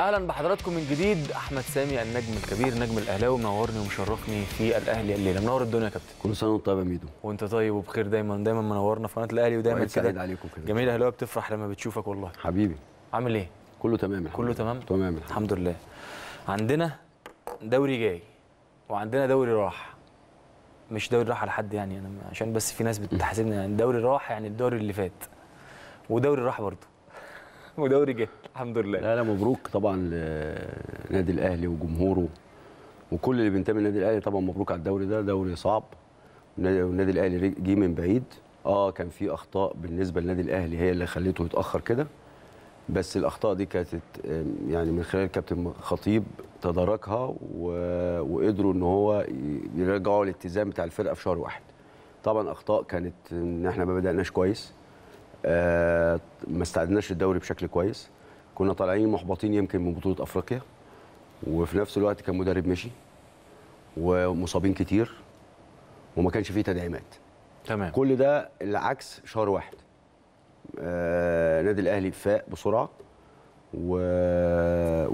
اهلا بحضراتكم من جديد احمد سامي النجم الكبير نجم الاهلاوي منورني ومشرفني في الاهلي الليله منور الدنيا يا كابتن كل سنه وانت طيب يا ميدو وانت طيب وبخير دايما دايما منورنا في قناه الاهلي ودايما كده عليكم كده جميل الاهلاويه بتفرح لما بتشوفك والله حبيبي عامل ايه كله تمام كله تمام تمام الحمد, الحمد لله عندنا دوري جاي وعندنا دوري راح مش دوري راح على حد يعني انا عشان بس في ناس بتحاسبني يعني دوري راح يعني الدوري اللي فات ودوري راح برضه ودوري جاي الحمد لله لا لا مبروك طبعا لنادي الاهلي وجمهوره وكل اللي بينتمي للنادي الاهلي طبعا مبروك على الدوري ده دوري صعب والنادي الاهلي جه من بعيد اه كان في اخطاء بالنسبه للنادي الاهلي هي اللي خليته يتاخر كده بس الاخطاء دي كانت يعني من خلال كابتن خطيب تداركها و... وقدروا ان هو يرجعوا الاتزان بتاع الفرقه في شهر واحد طبعا اخطاء كانت ان احنا ما بداناش كويس آه ما استعدناش الدوري بشكل كويس كنا طالعين محبطين يمكن من بطوله افريقيا وفي نفس الوقت كان مدرب مشي ومصابين كتير وما كانش فيه تدعيمات تمام كل ده العكس شهر واحد آه نادي الاهلي فاق بسرعه و...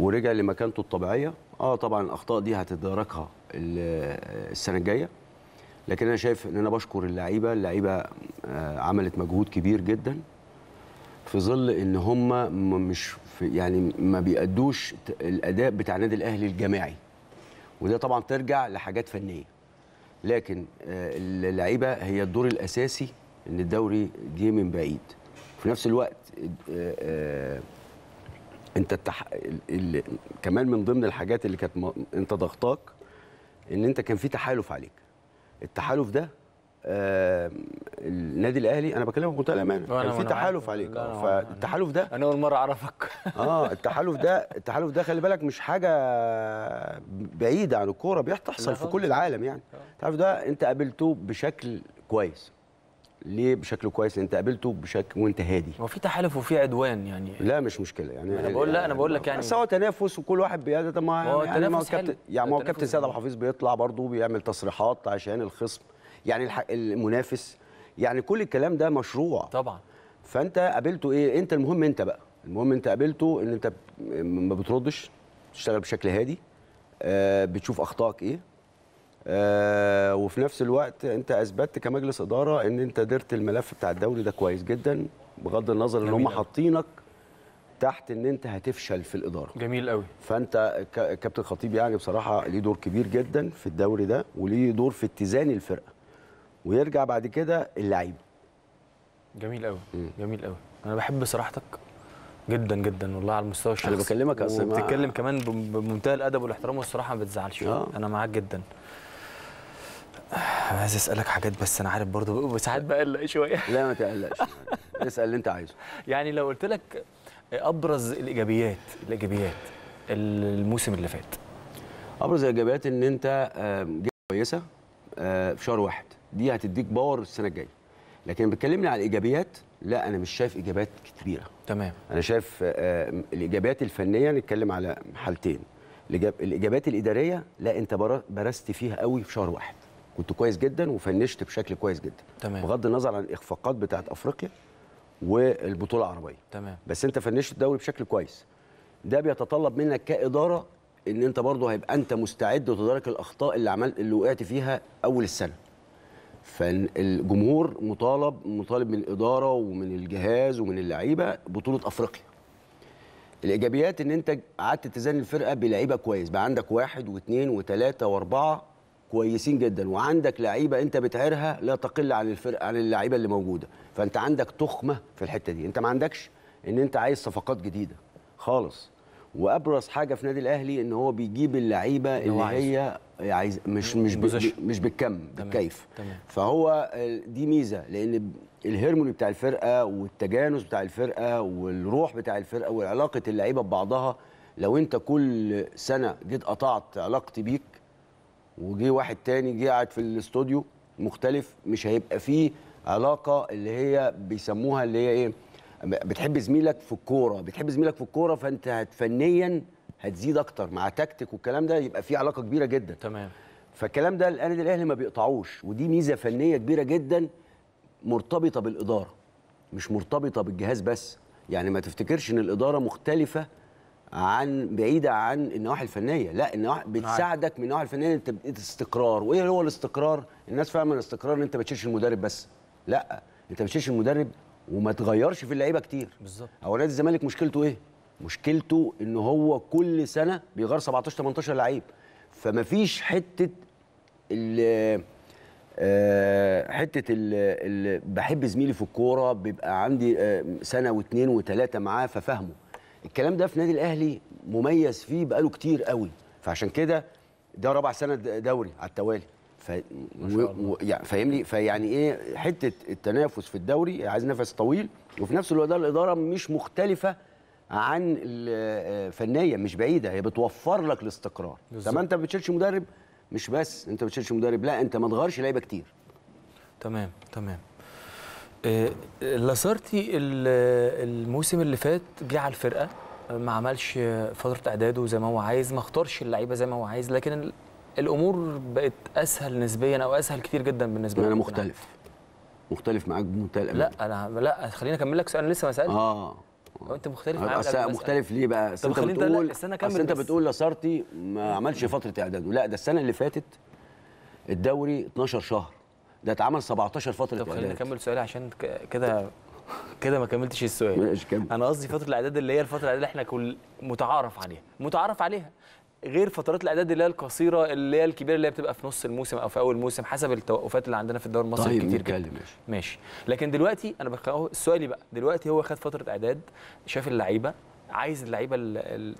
ورجع لمكانته الطبيعيه اه طبعا الاخطاء دي هتداركها السنه الجايه لكن انا شايف ان انا بشكر اللعيبه اللعيبه آه عملت مجهود كبير جدا في ظل ان هم مش في يعني ما بيأدوش الاداء بتاع النادي الاهلي الجماعي وده طبعا ترجع لحاجات فنيه لكن آه، اللعيبه هي الدور الاساسي ان الدوري جه من بعيد في نفس الوقت آه، آه، انت التح... ال... كمان من ضمن الحاجات اللي كانت م... انت ضغطاك ان انت كان في تحالف عليك التحالف ده آه النادي الاهلي انا بكلمك بكل امانه كان في تحالف عليك فالتحالف ده انا اول مره اعرفك اه التحالف ده التحالف ده خلي بالك مش حاجه بعيده عن الكوره بيحصل في كل العالم يعني التحالف ده انت قابلته بشكل كويس ليه بشكل كويس انت قابلته بشكل وانت هادي هو في تحالف وفي عدوان يعني لا مش مشكله يعني انا بقول لا انا بقول لك يعني بس هو تنافس وكل واحد بيقعد طب ما هو يعني ما هو كابتن يعني ما هو كابتن سيد عبد الحفيظ بيطلع برضه بيعمل تصريحات عشان الخصم يعني المنافس يعني كل الكلام ده مشروع طبعا فانت قابلته ايه انت المهم انت بقى المهم انت قابلته ان انت ما بتردش بتشتغل بشكل هادي آه، بتشوف اخطائك ايه آه، وفي نفس الوقت انت اثبتت كمجلس اداره ان انت درت الملف بتاع الدوري ده كويس جدا بغض النظر ان هم حاطينك تحت ان انت هتفشل في الاداره جميل قوي فانت كابتن خطيب يعني بصراحه ليه دور كبير جدا في الدوري ده وليه دور في اتزان الفرقه ويرجع بعد كده اللعيبه جميل قوي جميل قوي انا بحب صراحتك جدا جدا والله على المستوى الشخصي انا بكلمك اصلا بتتكلم كمان بمنتهى الادب والاحترام والصراحه ما بتزعلش آه. انا معاك جدا آه، عايز اسالك حاجات بس انا عارف برضه ساعات بقلق شويه لا ما تقلقش اسال اللي انت عايزه يعني لو قلت لك ابرز الايجابيات الايجابيات الموسم اللي فات ابرز الايجابيات ان انت جبت كويسه آه، في شهر واحد دي هتديك باور السنه الجايه لكن بتكلمني على الايجابيات لا انا مش شايف ايجابيات كتيره تمام انا شايف آه، آه، الاجابات الفنيه نتكلم على حالتين الاجابات الاداريه لا انت برزت فيها قوي في شهر واحد كنت كويس جدا وفنشت بشكل كويس جدا تمام. بغض النظر عن الاخفاقات بتاعه افريقيا والبطوله العربيه تمام بس انت فنشت الدوري بشكل كويس ده بيتطلب منك كاداره ان انت برضه هيبقى انت مستعد وتدارك الاخطاء اللي عملت اللي وقعت فيها اول السنه فالجمهور مطالب مطالب من الاداره ومن الجهاز ومن اللعيبه بطوله افريقيا الايجابيات ان انت قعدت تزن الفرقه بلعيبه كويس بقى عندك واحد واثنين وثلاثه واربعه كويسين جدا وعندك لعيبه انت بتعيرها لا تقل عن الفرقه عن اللعيبه اللي موجوده فانت عندك تخمه في الحته دي انت ما عندكش ان انت عايز صفقات جديده خالص وابرز حاجه في نادي الاهلي ان هو بيجيب اللعيبه اللي هي يعني عايز مش مش مش بالكم بالكيف فهو دي ميزه لان الهرموني بتاع الفرقه والتجانس بتاع الفرقه والروح بتاع الفرقه وعلاقه اللعيبه ببعضها لو انت كل سنه جيت قطعت علاقتي بيك وجي واحد تاني جه قاعد في الاستوديو مختلف مش هيبقى فيه علاقه اللي هي بيسموها اللي هي ايه بتحب زميلك في الكوره بتحب زميلك في الكوره فانت فنيا هتزيد اكتر مع تكتك والكلام ده يبقى في علاقه كبيره جدا تمام فالكلام ده النادي الاهلي ما بيقطعوش ودي ميزه فنيه كبيره جدا مرتبطه بالاداره مش مرتبطه بالجهاز بس يعني ما تفتكرش ان الاداره مختلفه عن بعيده عن النواحي الفنيه لا النواحي بتساعدك من النواحي الفنيه انت استقرار وايه هو الاستقرار الناس فاهمه الاستقرار ان انت ما بتشيلش المدرب بس لا انت ما بتشيلش المدرب وما تغيرش في اللعيبه كتير بالظبط هو نادي الزمالك مشكلته ايه مشكلته ان هو كل سنه بيغير 17 18 لعيب فما فيش حته ال آه حته ال بحب زميلي في الكوره بيبقى عندي آه سنه واثنين وثلاثه معاه ففهمه الكلام ده في نادي الاهلي مميز فيه بقاله كتير قوي فعشان كده ده رابع سنه دوري على التوالي ف... و... و... يعني فاهمني فيعني ايه حته التنافس في الدوري عايز نفس طويل وفي نفس الوقت الاداره مش مختلفه عن آه، فنيا مش بعيده هي بتوفر لك الاستقرار طب انت ما بتشيلش مدرب مش بس انت ما بتشيلش مدرب لا انت ما تغيرش لعيبه كتير تمام تمام آه، آه، لاسارتي الموسم اللي فات جه على الفرقه ما عملش فتره اعداده زي ما هو عايز ما اختارش اللعيبه زي ما هو عايز لكن الامور بقت اسهل نسبيا او اسهل كتير جدا بالنسبه لي انا مختلف مختلف معاك بمنتهى الامانه لا انا لا خليني اكمل لك سؤال انا لسه ما سالتش اه هو انت مختلف معايا مختلف ليه بقى اصل انت بتقول بس انت بتقول لاسارتي ما عملش فتره اعداد لا ده السنه اللي فاتت الدوري 12 شهر ده اتعمل 17 فتره طب خليني اكمل سؤالي عشان كده كده ما كملتش السؤال كمل انا قصدي فتره الاعداد اللي هي الفتره اللي احنا كل متعارف عليها متعارف عليها غير فترات الاعداد اللي هي القصيره اللي هي الكبيره اللي هي بتبقى في نص الموسم او في اول الموسم حسب التوقفات اللي عندنا في الدوري المصري طيب كتير جدا ماشي. ماشي لكن دلوقتي انا بقى سؤالي بقى دلوقتي هو خد فتره اعداد شاف اللعيبه عايز اللعيبه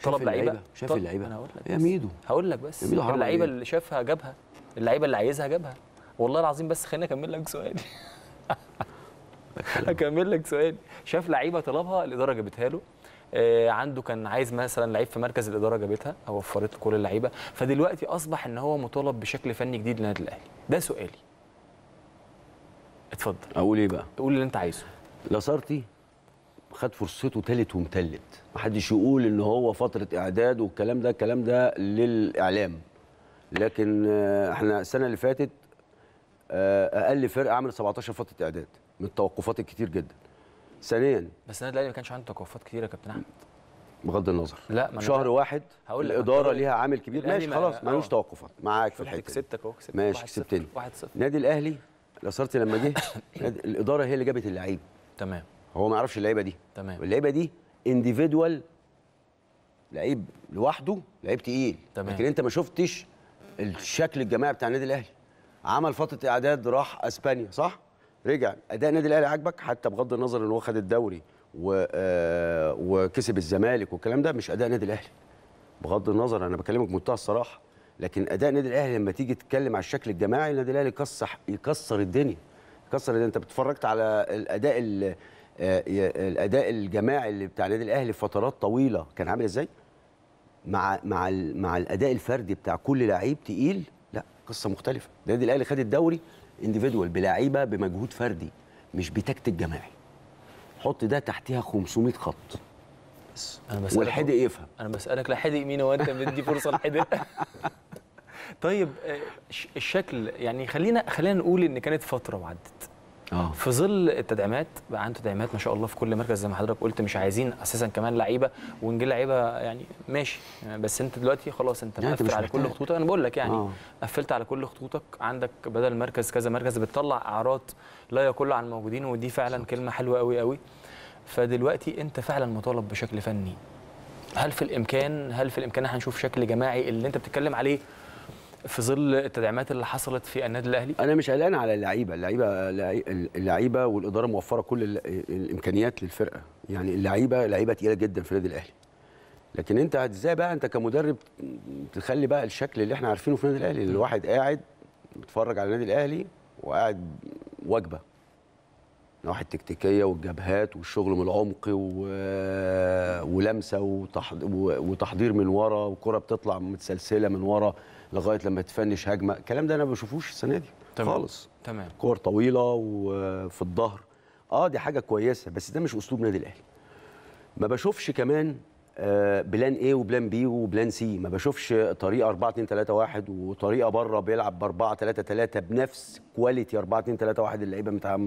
طلب لعيبه شاف اللعيبه انا هقول لك يا ميدو هقول لك بس اللعيبه اللي شافها جابها اللعيبه اللي عايزها جابها والله العظيم بس خليني اكمل لك سؤالي اكمل لك سؤالي شاف لعيبه طلبها الاداره جابتها له آه، عنده كان عايز مثلا لعيب في مركز الاداره جابتها او وفرت له كل اللعيبه فدلوقتي اصبح ان هو مطالب بشكل فني جديد للنادي الاهلي ده سؤالي اتفضل اقول ايه بقى قول اللي انت عايزه لاسارتي خد فرصته تالت ومتلت محدش يقول ان هو فتره اعداد والكلام ده الكلام ده للاعلام لكن آه، احنا السنه اللي فاتت آه، اقل فرقه عملت 17 فتره اعداد من التوقفات الكتير جدا ثانيا بس النادي الاهلي ما كانش عنده توقفات كثيره يا كابتن احمد بغض النظر لا ما شهر واحد هقول الاداره ليها عامل كبير ماشي خلاص ملوش آه. توقفات معاك في الحته كسبتك اهو كسبتك ماشي كسبتني 1-0 النادي الاهلي صرت لما جه الاداره هي اللي جابت اللعيب تمام هو ما يعرفش اللعيبه دي تمام اللعيبه دي انديفيدوال لعيب لوحده لعيب تقيل تمام. لكن انت ما شفتش الشكل الجماعي بتاع النادي الاهلي عمل فتره اعداد راح اسبانيا صح رجع اداء النادي الاهلي عاجبك حتى بغض النظر ان هو خد الدوري و... آه، وكسب الزمالك والكلام ده مش اداء النادي الاهلي بغض النظر انا بكلمك بمنتهى الصراحه لكن اداء النادي الاهلي لما تيجي تتكلم على الشكل الجماعي النادي الاهلي يكسر يكسر الدنيا يكسر الدنيا انت اتفرجت على الاداء ال... آه، الاداء الجماعي اللي بتاع النادي الاهلي فترات طويله كان عامل ازاي مع مع مع الاداء الفردي بتاع كل لعيب تقيل لا قصه مختلفه النادي الاهلي خد الدوري انديفيدوال بلعيبه بمجهود فردي مش بتكتيك جماعي حط ده تحتها 500 خط بس انا بسالك والحدق يفهم انا بسالك لا حدق مين انت مدي فرصه لحدق طيب آه، الشكل يعني خلينا خلينا نقول ان كانت فتره وعدت آه. في ظل التدعيمات بقى عنده تدعيمات ما شاء الله في كل مركز زي ما حضرتك قلت مش عايزين اساسا كمان لعيبه ونجيب لعيبه يعني ماشي بس انت دلوقتي خلاص انت يعني مقفل يعني على كل خطوطك انا بقول لك يعني أوه. قفلت على كل خطوطك عندك بدل مركز كذا مركز بتطلع اعراض لا يقل عن الموجودين ودي فعلا صح. كلمه حلوه قوي قوي فدلوقتي انت فعلا مطالب بشكل فني هل في الامكان هل في الامكان احنا نشوف شكل جماعي اللي انت بتتكلم عليه في ظل التدعيمات اللي حصلت في النادي الاهلي انا مش قلقان على اللعيبه اللعيبه اللعيبه والاداره موفره كل الامكانيات للفرقه يعني اللعيبه لعيبه تقيله جدا في النادي الاهلي لكن انت ازاي بقى انت كمدرب تخلي بقى الشكل اللي احنا عارفينه في النادي الاهلي الواحد قاعد بيتفرج على النادي الاهلي وقاعد وجبه نواحي التكتيكيه والجبهات والشغل من العمق و... ولمسه وتحضير من ورا وكره بتطلع متسلسله من ورا لغايه لما تفنش هجمه الكلام ده انا ما بشوفوش السنه دي تمام. خالص تمام كور طويله وفي الظهر اه دي حاجه كويسه بس ده مش اسلوب نادي الاهلي ما بشوفش كمان آه، بلان ايه وبلان بي وبلان سي ما بشوفش طريقه 4 2 3 1 وطريقه بره بيلعب ب 4 3 3 بنفس كواليتي 4 2 3 1 اللعيبه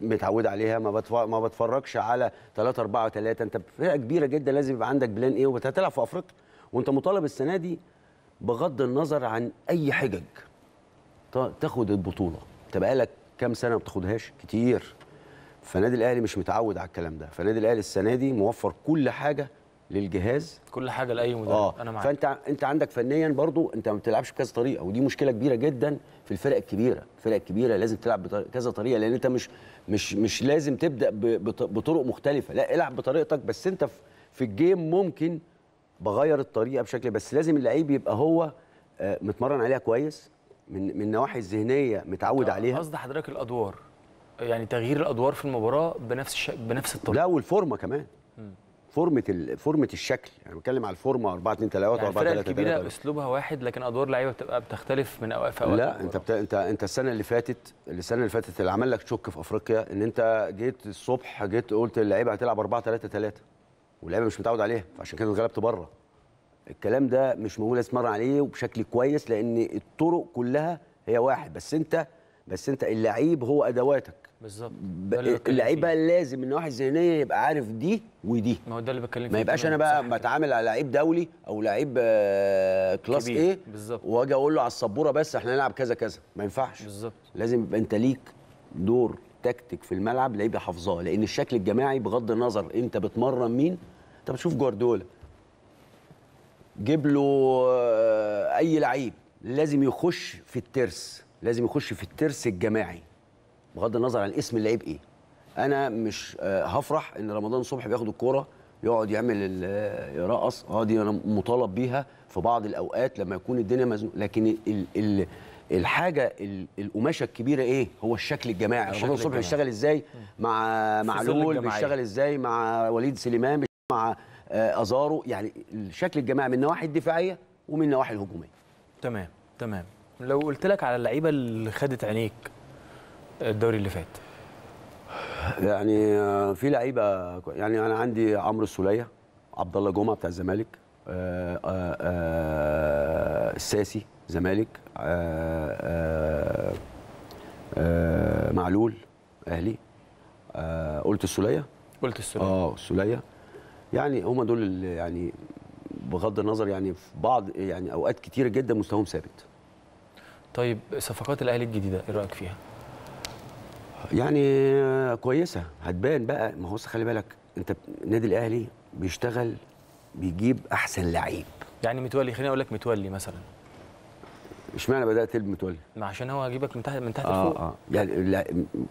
متعوده عليها ما ما بتفرجش على 3 4 3 انت فرقه كبيره جدا لازم يبقى عندك بلان ايه وبتلعب في افريقيا وانت مطالب السنه دي بغض النظر عن اي حجج تاخد البطوله انت بقالك كام سنه ما بتاخدهاش كتير فنادي الاهلي مش متعود على الكلام ده فنادي الاهلي السنه دي موفر كل حاجه للجهاز كل حاجه لاي مدرب آه. انا معاك فانت انت عندك فنيا برضو انت ما بتلعبش بكذا طريقه ودي مشكله كبيره جدا في الفرق الكبيره الفرق الكبيره لازم تلعب بكذا طريقه لان انت مش مش مش لازم تبدا بطرق مختلفه لا العب بطريقتك بس انت في الجيم ممكن بغير الطريقه بشكل بس لازم اللعيب يبقى هو آه، متمرن عليها كويس من من النواحي الذهنيه متعود آه، عليها قصد حضرتك الادوار يعني تغيير الادوار في المباراه بنفس الش... بنفس الطريقه لا والفورمه كمان م. فورمه ال... فورمه الشكل انا يعني بتكلم على الفورمه 4 2 3 4 3 3 الكبيره اسلوبها واحد لكن ادوار لعيبه بتبقى بتختلف من اوقات اوقات لا انت بت... انت انت السنه اللي فاتت السنه اللي فاتت اللي عمل لك شك في افريقيا ان انت جيت الصبح جيت قلت اللعيبه هتلعب 4 3 3 واللعيبه مش متعود عليها فعشان كده اتغلبت بره الكلام ده مش موجود اسمر عليه وبشكل كويس لان الطرق كلها هي واحد بس انت بس انت اللعيب هو ادواتك بالظبط اللعيب بقى لازم من الناحيه الذهنيه يبقى عارف دي ودي ما هو ده اللي بتكلم فيه ما يبقاش انا بقى بتعامل على لعيب دولي او لعيب آه كلاس ايه بالظبط واجي اقول له على السبوره بس احنا هنلعب كذا كذا ما ينفعش بالظبط لازم يبقى انت ليك دور التكتيك في الملعب لعيبه حافظاه لان الشكل الجماعي بغض النظر انت بتمرن مين انت بتشوف جوارديولا جيب له آه، اي لعيب لازم يخش في الترس لازم يخش في الترس الجماعي بغض النظر عن اسم اللعيب ايه انا مش آه، هفرح ان رمضان صبحي بياخد الكوره يقعد يعمل آه، يرقص اه دي انا مطالب بيها في بعض الاوقات لما يكون الدنيا مزنوقه لكن ال ال الحاجه القماشه الكبيره ايه هو الشكل الجماعي رمضان صبحي بيشتغل ازاي مع معلول بيشتغل ازاي مع وليد سليمان مع آه، ازارو يعني الشكل الجماعي من النواحي الدفاعيه ومن النواحي الهجوميه تمام تمام لو قلت لك على اللعيبه اللي خدت عينيك الدوري اللي فات يعني آه، في لعيبه يعني انا عندي عمرو السوليه عبد الله جمعه بتاع الزمالك آه، الساسي زمالك آآ آه، آآ آه، آه، معلول اهلي قلت السوليه قلت السوليه اه السوليه يعني هم دول اللي يعني بغض النظر يعني في بعض يعني اوقات كتيره جدا مستواهم ثابت طيب صفقات الاهلي الجديده ايه رايك فيها يعني كويسه هتبان بقى ما هو خلي بالك انت النادي الاهلي بيشتغل بيجيب احسن لعيب يعني متولي خليني اقول لك متولي مثلا اشمعنى بدات المتولي؟ ما عشان هو هجيبك من تحت من تحت آه لفوق اه يعني لا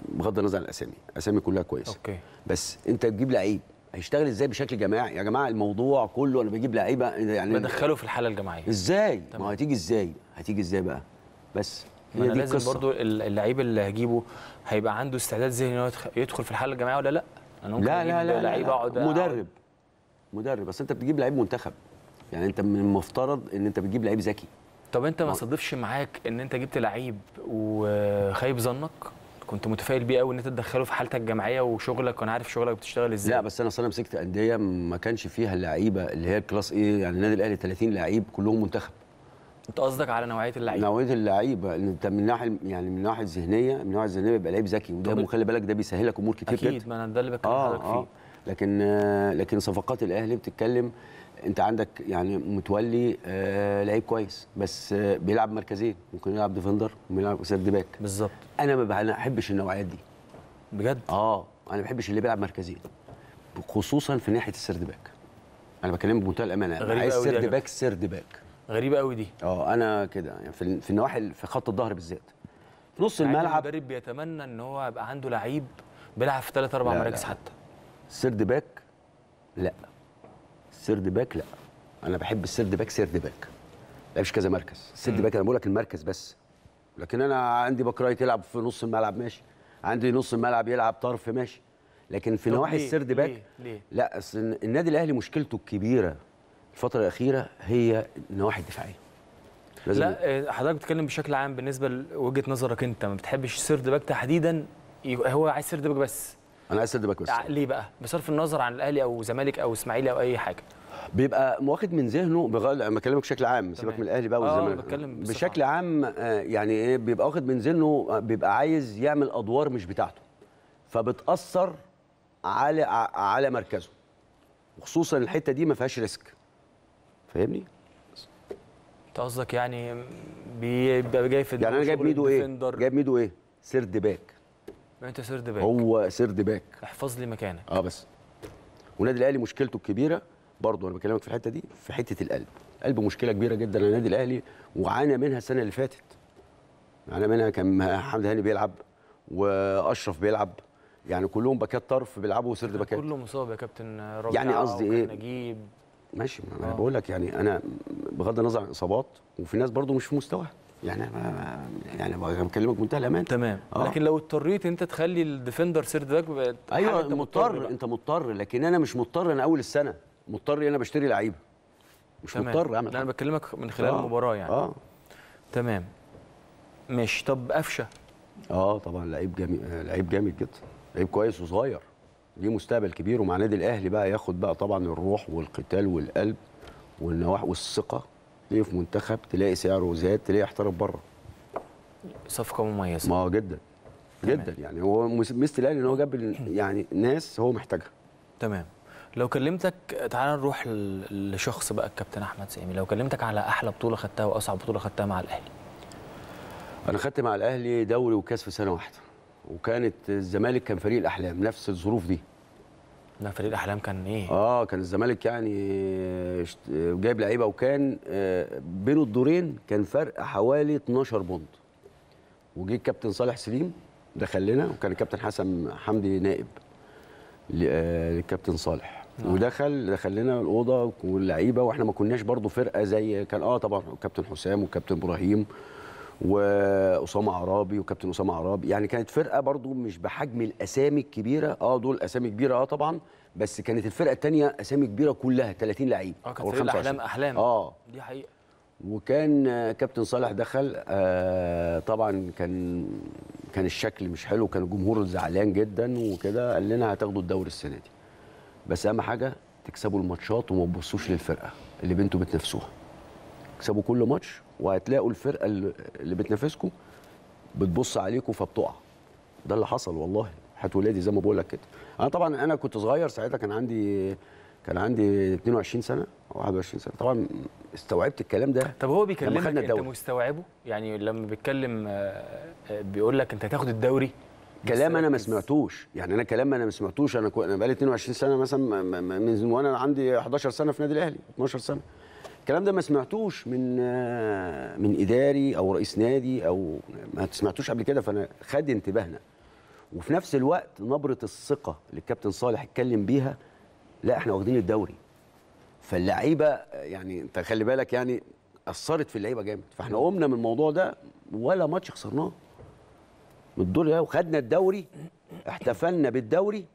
بغض النظر عن الاسامي الاسامي كلها كويسه اوكي بس انت تجيب لعيب هيشتغل ازاي بشكل جماعي يا جماعه الموضوع كله انا بجيب لعيبه يعني بدخله في الحاله الجماعيه ازاي طبعا. ما هتيجي ازاي هتيجي ازاي بقى بس ما انا لازم القصة. برضو اللعيب اللي هجيبه هيبقى عنده استعداد ذهني هو يدخل في الحاله الجماعيه ولا لا انا ممكن لا لا لا, لعيب اقعد مدرب مدرب بس انت بتجيب لعيب منتخب يعني انت من المفترض ان انت بتجيب لعيب ذكي طب انت ما صادفش معاك ان انت جبت لعيب وخايب ظنك كنت متفائل بيه قوي ان انت تدخله في حالتك الجامعيه وشغلك وانا عارف شغلك بتشتغل ازاي لا بس انا اصلا مسكت انديه ما كانش فيها اللعيبه اللي هي الكلاس ايه يعني النادي الاهلي 30 لعيب كلهم منتخب انت قصدك على نوعيه اللعيبه نوعيه اللعيبه انت من ناحيه يعني من ناحيه ذهنيه من ناحيه ذهنيه بيبقى لعيب ذكي وده وخلي بالك ده بيسهلك امور كتير اكيد ما انا ده اللي بتكلم آه فيه آه. لكن آه، لكن صفقات الاهلي بتتكلم انت عندك يعني متولي آه لعيب كويس بس آه بيلعب مركزين ممكن يلعب ديفندر ممكن يلعب سيرد باك بالظبط انا ما بحبش النوعيات دي بجد اه انا ما بحبش اللي بيلعب مركزين خصوصا في ناحيه السيرد باك انا بكلمك بمنتهى الامانه انا عايز سيرد باك سيرد باك غريبه قوي دي اه انا كده يعني في في النواحي في خط الظهر بالذات في نص يعني الملعب المدرب بيتمنى ان هو يبقى عنده لعيب بيلعب في ثلاث اربع مراكز حتى سيرد باك لا سيرد باك لا انا بحب السيرد باك سيرد باك ما لعبش كذا مركز السيرد باك انا بقول لك المركز بس لكن انا عندي رايت يلعب في نص الملعب ماشي عندي نص الملعب يلعب طرف ماشي لكن في نواحي السيرد باك ليه؟ ليه؟ لا اصل النادي الاهلي مشكلته الكبيره الفتره الاخيره هي النواحي الدفاعيه لا آه، حضرتك بتتكلم بشكل عام بالنسبه لوجهه نظرك انت ما بتحبش سيرد باك تحديدا هو عايز سيرد باك بس انا عايز سيرد باك بس آه، ليه بقى بصرف النظر عن الاهلي او زمالك او اسماعيلي او اي حاجه بيبقى واخد من ذهنه بغل... بكلمك بشكل عام سيبك من الاهلي بقى والزمالك آه، بشكل عام آه، يعني ايه بيبقى واخد من ذهنه آه، بيبقى عايز يعمل ادوار مش بتاعته فبتاثر على على مركزه وخصوصا الحته دي ما فيهاش ريسك فاهمني انت قصدك يعني بيبقى جاي في يعني انا جايب ميدو ايه جايب ميدو ايه سيرد باك انت سيرد باك هو سيرد باك احفظ لي مكانك اه بس ونادي الاهلي مشكلته الكبيره برضه انا بكلمك في الحته دي في حته القلب قلب مشكله كبيره جدا على النادي الاهلي وعانى منها السنه اللي فاتت عانى منها كان حمد هاني بيلعب واشرف بيلعب يعني كلهم باكات طرف بيلعبوا سرد باكات كله مصاب يا كابتن ربيعه يعني قصدي ايه نجيب ماشي ما انا آه. بقول لك يعني انا بغض النظر عن الاصابات وفي ناس برضو مش في مستواها يعني, يعني أنا يعني بكلمك بمنتهى الامان تمام آه. لكن لو اضطريت انت تخلي الديفندر سيرد باك ايوه مضطر انت مضطر لكن انا مش مضطر انا اول السنه مضطر انا بشتري لعيبه مش تمام. مضطر اعمل انا بكلمك من خلال آه. المباراه يعني اه تمام ماشي طب قفشه اه طبعا لعيب جميل لعيب جامد جدا لعيب كويس وصغير ليه مستقبل كبير ومع النادي الاهلي بقى ياخد بقى طبعا الروح والقتال والقلب والنواح والثقه ليه في منتخب تلاقي سعره زاد تلاقي احترف بره صفقه مميزه ما جدا جدا يعني هو ميزه الاهلي ان هو جاب يعني ناس هو محتاجها تمام لو كلمتك تعال نروح لشخص بقى الكابتن احمد سامي لو كلمتك على احلى بطوله خدتها واصعب بطوله خدتها مع الاهلي انا خدت مع الاهلي دوري وكاس في سنه واحده وكانت الزمالك كان فريق الاحلام نفس الظروف دي لا فريق الاحلام كان ايه اه كان الزمالك يعني جايب لعيبه وكان آه، بين الدورين كان فرق حوالي 12 بوند وجه الكابتن صالح سليم دخل لنا وكان الكابتن حسن حمدي نائب آه، للكابتن صالح آه. ودخل دخل لنا الاوضه واللعيبه واحنا ما كناش برضو فرقه زي كان اه طبعا كابتن حسام وكابتن ابراهيم واسامه عرابي وكابتن اسامه عرابي يعني كانت فرقه برضو مش بحجم الاسامي الكبيره اه دول اسامي كبيره اه طبعا بس كانت الفرقه الثانيه اسامي كبيره كلها 30 لعيب اه كانت فرقه احلام احلام اه دي حقيقه وكان كابتن صالح دخل آه طبعا كان كان الشكل مش حلو كان الجمهور زعلان جدا وكده قال لنا هتاخدوا الدوري السنه دي بس اهم حاجه تكسبوا الماتشات وما تبصوش للفرقه اللي بنتوا بتنافسوها اكسبوا كل ماتش وهتلاقوا الفرقه اللي بتنافسكم بتبص عليكم فبتقع ده اللي حصل والله حياه ولادي زي ما بقول لك كده انا طبعا انا كنت صغير ساعتها كان عندي كان عندي 22 سنه او 21 سنه طبعا استوعبت الكلام ده طب هو بيكلمك انت مستوعبه يعني لما بيتكلم آه، آه، بيقول لك انت هتاخد الدوري كلام انا ما سمعتوش يعني انا كلام انا ما سمعتوش انا كو... انا بقالي 22 سنه مثلا من وانا عندي 11 سنه في النادي الاهلي 12 سنه الكلام ده ما سمعتوش من من اداري او رئيس نادي او ما سمعتوش قبل كده فانا خد انتباهنا وفي نفس الوقت نبره الثقه اللي الكابتن صالح اتكلم بيها لا احنا واخدين الدوري فاللعيبه يعني انت خلي بالك يعني اثرت في اللعيبه جامد فاحنا قمنا من الموضوع ده ولا ماتش خسرناه والدور ده وخدنا الدوري احتفلنا بالدوري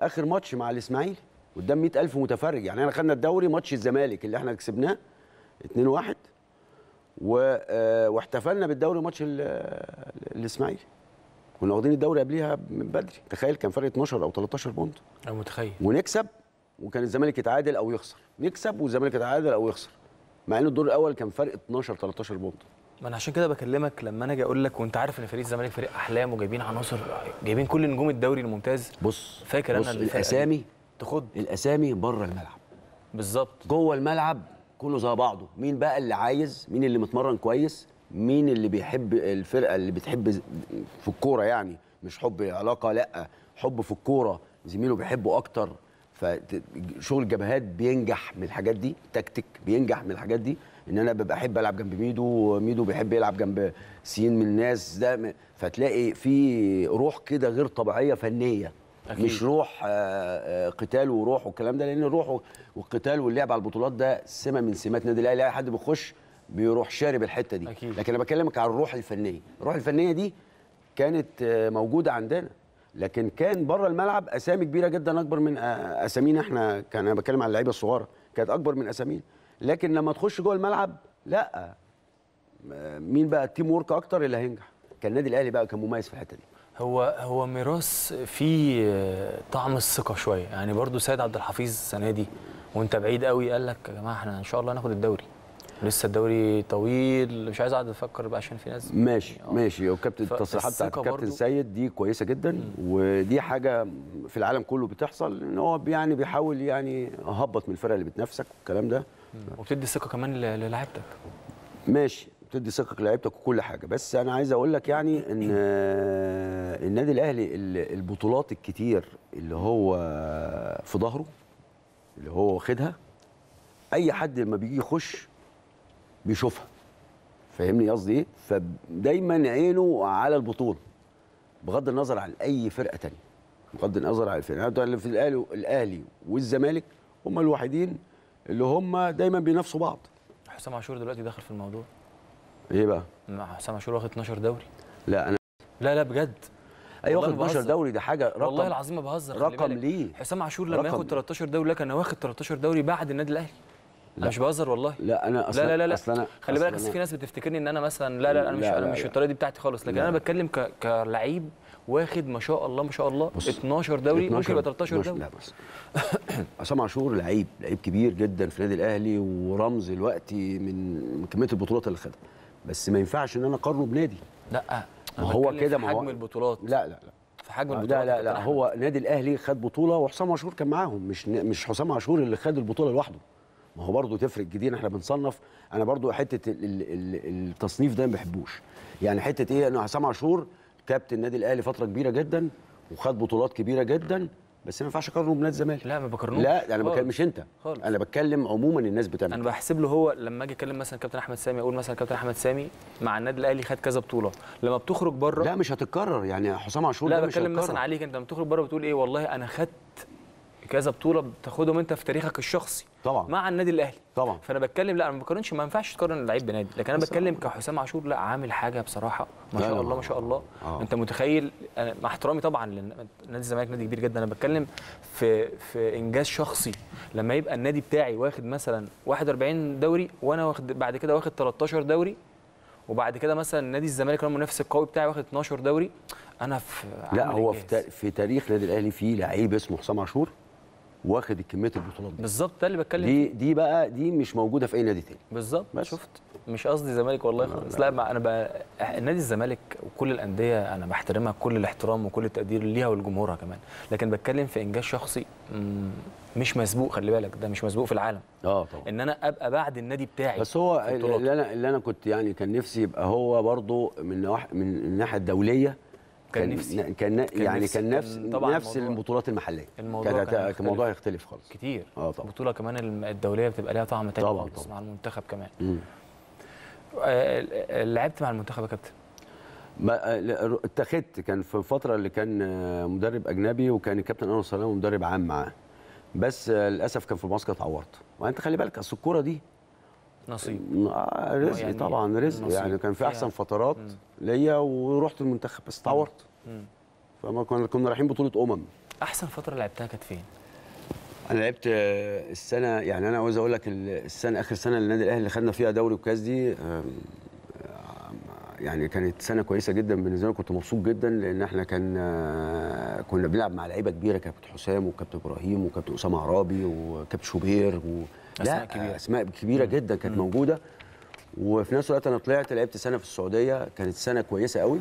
اخر ماتش مع الاسماعيلي قدام 100000 متفرج يعني احنا خدنا الدوري ماتش الزمالك اللي احنا كسبناه 2-1 و... آه، واحتفلنا بالدوري ماتش ال... آه، الاسماعيلي كنا واخدين الدوري قبليها من بدري تخيل كان فرق 12 او 13 بونت انا متخيل ونكسب وكان الزمالك يتعادل او يخسر نكسب والزمالك يتعادل او يخسر مع ان الدور الاول كان فرق 12 13 بونت ما انا عشان كده بكلمك لما انا اجي اقول لك وانت عارف ان فريق الزمالك فريق احلام وجايبين عناصر جايبين كل نجوم الدوري الممتاز بص فاكر بص انا الاسامي تخد الاسامي بره الملعب بالظبط جوه الملعب كله زي بعضه مين بقى اللي عايز مين اللي متمرن كويس مين اللي بيحب الفرقه اللي بتحب في الكوره يعني مش حب علاقه لا حب في الكوره زميله بيحبه اكتر فشغل الجبهات بينجح من الحاجات دي تكتيك بينجح من الحاجات دي ان انا ببقى احب العب جنب ميدو وميدو بيحب يلعب جنب سين من الناس ده فتلاقي في روح كده غير طبيعيه فنيه أكيد. مش روح آه، آه، قتال وروح والكلام ده لان الروح والقتال واللعب على البطولات ده سمه من سمات النادي الاهلي اي حد بيخش بيروح شارب الحته دي أكيد. لكن انا بكلمك على الروح الفنيه الروح الفنيه دي كانت آه، موجوده عندنا لكن كان بره الملعب اسامي كبيره جدا اكبر من اسامينا احنا كان انا بتكلم على اللعيبه الصغار كانت اكبر من اسامينا لكن لما تخش جوه الملعب لا مين بقى التيم ورك اكتر اللي هينجح كان النادي الاهلي بقى كان مميز في الحته دي هو هو ميراث فيه طعم الثقه شويه يعني برضو سيد عبد الحفيظ السنه دي وانت بعيد قوي قال لك يا جماعه احنا ان شاء الله هناخد الدوري لسه الدوري طويل مش عايز اقعد افكر بقى عشان في ناس ماشي أوه. ماشي يعني آه. وكابتن التصريحات بتاعت الكابتن سيد دي كويسه جدا م. ودي حاجه في العالم كله بتحصل ان هو يعني بيحاول يعني اهبط من الفرقه اللي بتنافسك والكلام ده وبتدي ثقه كمان للاعيبتك ماشي بتدي ثقه للاعيبتك وكل حاجه بس انا عايز اقول لك يعني ان آه، النادي الاهلي البطولات الكتير اللي هو في ظهره اللي هو واخدها اي حد لما بيجي يخش بيشوفها فاهمني قصدي ايه فدايما عينه على البطوله بغض النظر عن اي فرقه تانية بغض النظر عن الفرقه يعني في الاهلي الاهلي والزمالك هم الوحيدين اللي هم دايما بينافسوا بعض حسام عاشور دلوقتي داخل في الموضوع ايه بقى حسام عاشور واخد 12 دوري لا انا لا لا بجد ايوه واخد 12 دوري ده حاجه رقم والله العظيم ما بهزر رقم ليه حسام عاشور لما ياخد 13 دوري لك انا واخد 13 دوري بعد النادي الاهلي انا مش بهزر والله لا انا اصلا لا لا لا أصلا أنا خلي بالك اصل في ناس بتفتكرني ان انا مثلا لا لا, انا مش لا انا مش الطريقه دي بتاعتي خالص لكن لا. انا بتكلم ك... كلعيب واخد ما شاء الله ما شاء الله بص 12 دوري ممكن يبقى 13 دوري لا بس عصام عاشور لعيب لعيب كبير جدا في النادي الاهلي ورمز دلوقتي من كميه البطولات اللي خدها بس ما ينفعش ان انا اقارنه بنادي لا ما هو كده ما هو حجم البطولات لا لا لا في حجم آه، البطولات لا لا لا هو النادي الاهلي خد بطوله وحسام عاشور كان معاهم مش مش حسام عاشور اللي خد البطوله لوحده ما هو برضه تفرق جديد احنا بنصنف انا برضه حته التصنيف ده ما بحبوش يعني حته ايه ان حسام عاشور كابتن النادي الاهلي فتره كبيره جدا وخد بطولات كبيره جدا بس ما ينفعش اقارنه بنادي الزمالك لا ما بقارنوش لا انا بتكلم مش انت خالص. انا بتكلم عموما الناس بتعمل انا بحسب له هو لما اجي اتكلم مثلا كابتن احمد سامي اقول مثلا كابتن احمد سامي مع النادي الاهلي خد كذا بطوله لما بتخرج بره لا مش هتتكرر يعني حسام عاشور لا بتكلم مثلا عليك انت لما بتخرج بره بتقول ايه والله انا خدت كذا بطوله بتاخدهم انت في تاريخك الشخصي طبعا مع النادي الاهلي طبعا فانا بتكلم لا انا ما بقارنش ما ينفعش تقارن لعيب بنادي لكن انا بتكلم آه. كحسام عاشور لا عامل حاجه بصراحه ما شاء الله ما شاء الله آه. انت متخيل مع احترامي طبعا لنادي الزمالك نادي كبير جدا انا بتكلم في في انجاز شخصي لما يبقى النادي بتاعي واخد مثلا 41 دوري وانا واخد بعد كده واخد 13 دوري وبعد كده مثلا نادي الزمالك المنافس القوي بتاعي واخد 12 دوري انا في لا هو في, في تاريخ النادي الاهلي في لعيب اسمه حسام عاشور واخد كميه البطولات دي بالظبط ده اللي بتكلم دي دي بقى دي مش موجوده في اي نادي تاني بالظبط شفت مش قصدي الزمالك والله خالص لا, لا انا بقى نادي الزمالك وكل الانديه انا بحترمها كل الاحترام وكل التقدير ليها ولجمهورها كمان لكن بتكلم في انجاز شخصي مش مسبوق خلي بالك ده مش مسبوق في العالم اه طبعا ان انا ابقى بعد النادي بتاعي بس هو اللي انا اللي انا كنت يعني كان نفسي يبقى هو برضو من من الناحيه الدوليه كان نفسي كان يعني كان نفس طبعا نفس البطولات المحليه الموضوع كان, كان الموضوع يختلف خالص كتير اه طبعا البطوله كمان الدوليه بتبقى ليها طعم تاني طبعا, طبعا مع المنتخب كمان آه، لعبت مع المنتخب يا كابتن ما آه، اتخذت كان في الفتره اللي كان آه، مدرب اجنبي وكان الكابتن انور سلام مدرب عام معاه بس للاسف كان في المعسكر اتعورت وانت خلي بالك اصل الكوره دي نصيب آه، رزق يعني طبعا رزق نصيب. يعني كان في احسن فترات ليا ورحت المنتخب بس اتعورت فما كنا كنا رايحين بطوله امم احسن فتره لعبتها كانت فين؟ انا لعبت السنه يعني انا عاوز اقول لك السنه اخر سنه للنادي الاهلي اللي خدنا فيها دوري وكاس دي يعني كانت سنه كويسه جدا بالنسبه لي كنت مبسوط جدا لان احنا كان آه، كنا بنلعب مع لعيبه كبيره كابتن حسام وكابتن ابراهيم وكابتن اسامه عرابي وكابتن شوبير و... أسماء لا كبيرة. أسماء كبيرة جدا كانت موجودة وفي نفس الوقت أنا طلعت لعبت سنة في السعودية كانت سنة كويسة قوي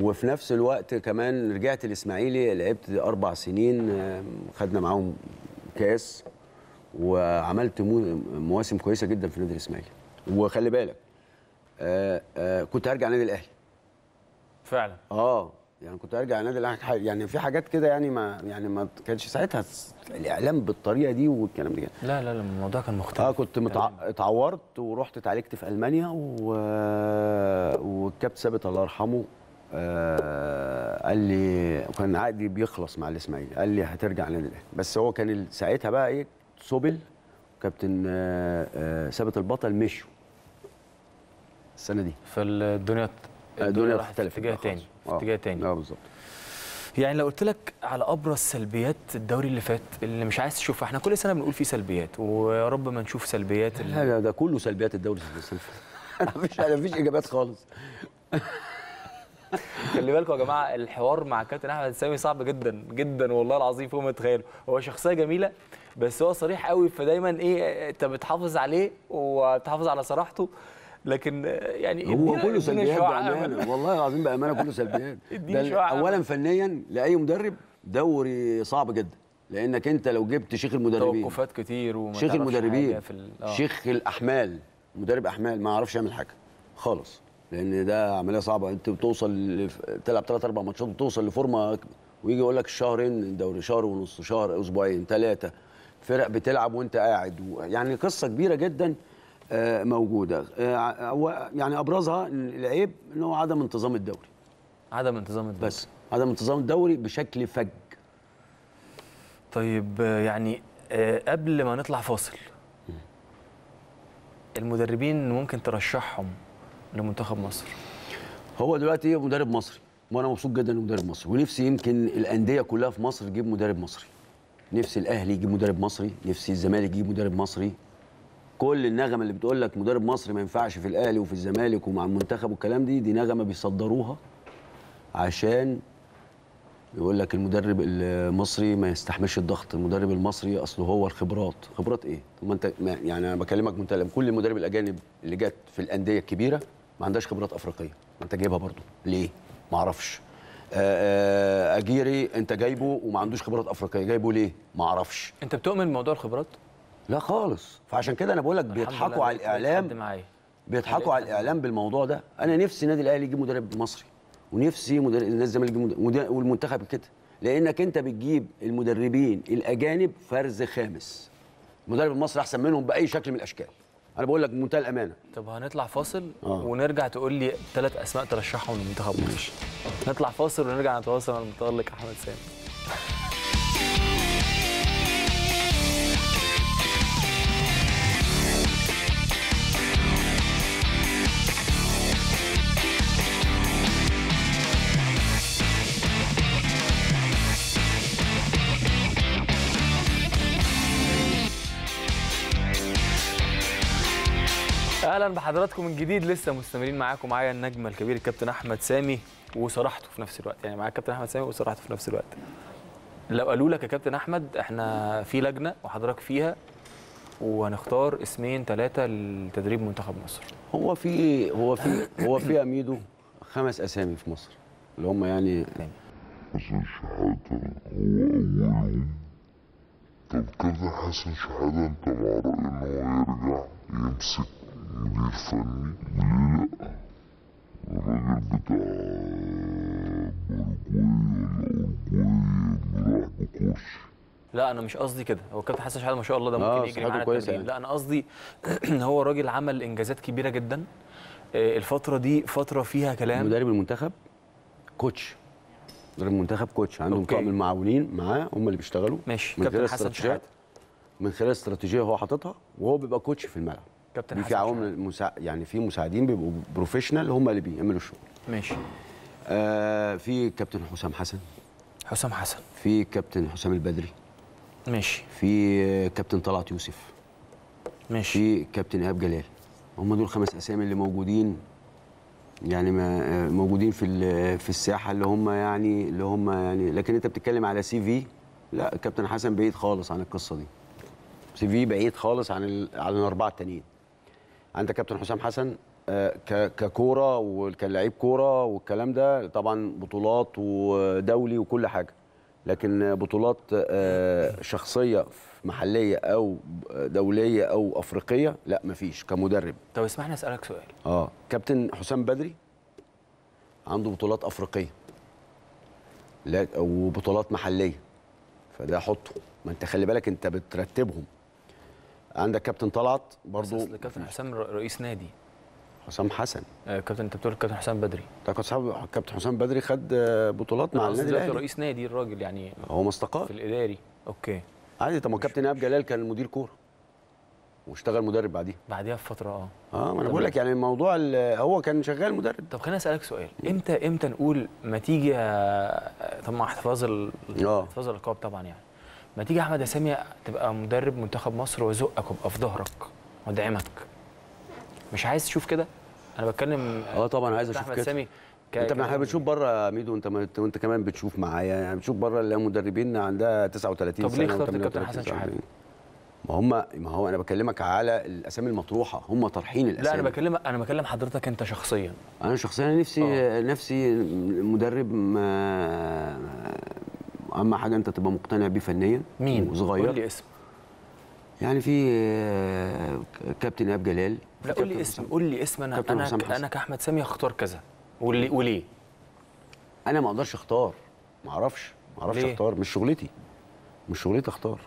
وفي نفس الوقت كمان رجعت الإسماعيلي لعبت أربع سنين خدنا معاهم كاس وعملت مواسم كويسة جدا في نادي الإسماعيلي وخلي بالك آه، آه، كنت هرجع نادي الأهلي فعلا اه يعني كنت ارجع النادي الاهلي يعني في حاجات كده يعني ما يعني ما كانش ساعتها الاعلام بالطريقه دي والكلام ده لا لا لا الموضوع كان مختلف اه كنت متع... اتعورت ورحت اتعالجت في المانيا و... والكابتن ثابت الله يرحمه آه قال لي وكان عقدي بيخلص مع الاسماعيلي قال لي هترجع النادي الاهلي بس هو كان ساعتها بقى ايه سوبل كابتن آه، آه، ثابت البطل مشوا السنه دي فالدنيا آه، الدنيا راحت اتجاه تاني في آه. اتجاه تاني اه بالظبط يعني لو قلت لك على ابرز سلبيات الدوري اللي فات اللي مش عايز تشوفها احنا كل سنه بنقول فيه سلبيات ويا رب ما نشوف سلبيات لا اللي... ده كله سلبيات الدوري اللي انا مفيش انا مفيش اجابات خالص خلي بالكم يا جماعه الحوار مع كابتن احمد سامي صعب جدا جدا والله العظيم فوق ما تتخيلوا هو شخصيه جميله بس هو صريح قوي فدايما ايه انت بتحافظ عليه وتحافظ على صراحته لكن يعني هو كله سلبيات بامانه والله العظيم بامانه كله سلبيات اولا فنيا لاي مدرب دوري صعب جدا لانك انت لو جبت شيخ المدربين توقفات كتير وما شيخ المدربين في آه. شيخ الاحمال مدرب احمال ما يعرفش يعمل حاجه خالص لان ده عمليه صعبه انت بتوصل تلعب ثلاث اربع ماتشات وتوصل لفورمه ويجي يقول لك شهرين الدوري شهر ونص شهر اسبوعين ثلاثه فرق بتلعب وانت قاعد و... يعني قصه كبيره جدا آه، موجوده آه، يعني ابرزها العيب ان هو عدم انتظام الدوري عدم انتظام الدوري بس عدم انتظام الدوري بشكل فج طيب آه، يعني قبل ما نطلع فاصل المدربين ممكن ترشحهم لمنتخب مصر هو دلوقتي مدرب مصري وانا مبسوط جدا مدرب مصري ونفسي يمكن الانديه كلها في مصر تجيب مدرب مصري نفسي الاهلي يجيب مدرب مصري نفسي الزمالك يجيب مدرب مصري كل النغمه اللي بتقول لك مدرب مصر ما ينفعش في الاهلي وفي الزمالك ومع المنتخب والكلام دي دي نغمه بيصدروها عشان يقول لك المدرب المصري ما يستحملش الضغط المدرب المصري اصله هو الخبرات خبرات ايه طب ما انت يعني انا بكلمك منتلم كل المدرب الاجانب اللي جت في الانديه الكبيره ما عندهاش خبرات افريقيه ما انت جايبها برضه ليه ما اعرفش آه، آه، اجيري انت جايبه وما عندوش خبرات افريقيه جايبه ليه ما اعرفش انت بتؤمن بموضوع الخبرات لا خالص فعشان كده انا بقول لك بيضحكوا على الاعلام بيضحكوا على الاعلام بالموضوع ده انا نفسي النادي الاهلي يجيب مدرب مصري ونفسي مدرب الزمالك يجيب والمنتخب كده لانك انت بتجيب المدربين الاجانب فرز خامس المدرب المصري احسن منهم باي شكل من الاشكال انا بقول لك بمنتهى الامانه طب هنطلع فاصل آه. ونرجع تقول لي ثلاث اسماء ترشحهم للمنتخب ماشي نطلع فاصل ونرجع نتواصل مع المتالق احمد سامي اهلا بحضراتكم من جديد لسه مستمرين معاكم معايا النجم الكبير الكابتن احمد سامي وصراحته في نفس الوقت يعني معايا الكابتن احمد سامي وصراحته في نفس الوقت لو قالوا لك يا كابتن احمد احنا في لجنه وحضرتك فيها وهنختار اسمين ثلاثه لتدريب منتخب مصر هو في إيه؟ هو في هو في اميدو خمس اسامي في مصر اللي هم يعني حسن شحاته هو اولهم طب كده حسن شحاته انت مع ان هو يرجع يمسك مدير فني وليه لأ الراجل بتاع ولا راح بكرسي لا انا مش قصدي كده هو كابتن حسن شحاته ما شاء الله ده ممكن يجري معانا كويس يعني. لا انا قصدي ان هو راجل عمل انجازات كبيره جدا آه، الفتره دي فتره فيها كلام مدرب المنتخب كوتش مدرب المنتخب كوتش عندهم طاقم المعاونين معاه هم اللي بيشتغلوا ماشي كابتن حسن شحاته من خلال استراتيجيه هو حاططها وهو بيبقى كوتش في الملعب كابتن حسن في عوامل مسا... يعني في مساعدين بيبقوا بروفيشنال هم اللي بيعملوا الشغل ماشي آه في كابتن حسام حسن حسام حسن في كابتن حسام البدري ماشي في كابتن طلعت يوسف ماشي في كابتن ايهاب جلال هم دول خمس اسامي اللي موجودين يعني ما آه، موجودين في في الساحه اللي هم يعني اللي هم يعني لكن انت بتتكلم على سي في لا كابتن حسن بعيد خالص عن القصه دي سي في بعيد خالص عن عن الاربعه التانيين عندك كابتن حسام حسن آه، ككوره وكان لعيب كوره والكلام ده طبعا بطولات ودولي وكل حاجه لكن بطولات آه، شخصيه محليه او دوليه او افريقيه لا مفيش كمدرب طب اسمحني اسالك سؤال اه كابتن حسام بدري عنده بطولات افريقيه وبطولات محليه فده حطه ما انت خلي بالك انت بترتبهم عندك كابتن طلعت برضو كابتن حسام رئيس نادي حسام حسن آه كابتن انت بتقول كابتن حسام بدري ده كان صاحب كابتن حسام بدري خد آه، بطولات مع آه، النادي الاهلي رئيس نادي الراجل يعني هو ما استقال في الاداري اوكي عادي طب ما كابتن ايهاب جلال كان مدير كوره واشتغل مدرب بعديها بعديها بفتره اه اه ما انا بقول لك يعني الموضوع هو كان شغال مدرب طب خليني اسالك سؤال امتى امتى نقول ما تيجي آه، طب ما احتفاظ ال... احتفاظ الالقاب طبعا يعني ما تيجي احمد اسامي تبقى مدرب منتخب مصر وازقك وابقى في ظهرك وادعمك مش عايز تشوف كده انا بتكلم اه طبعا عايز اشوف كده سامي ك... انت احنا بنشوف بره يا ميدو انت ما... وانت كمان بتشوف معايا يعني بنشوف بره المدربين عندها 39 طب سنه طب ليه اخترت الكابتن حسن شحاته؟ ما هم ما هو انا بكلمك على الاسامي المطروحه هم طارحين الاسامي لا انا بكلم انا بكلم حضرتك انت شخصيا انا شخصيا نفسي أوه. نفسي مدرب ما اهم حاجه انت تبقى مقتنع بيه فنيا مين وصغير قول لي اسم يعني في آه، كابتن ايهاب جلال لا قول لي اسم قول لي اسم انا انا انا كاحمد سامي اختار كذا وليه وليه انا ما اقدرش اختار ما اعرفش ما اعرفش اختار مش شغلتي مش شغلتي اختار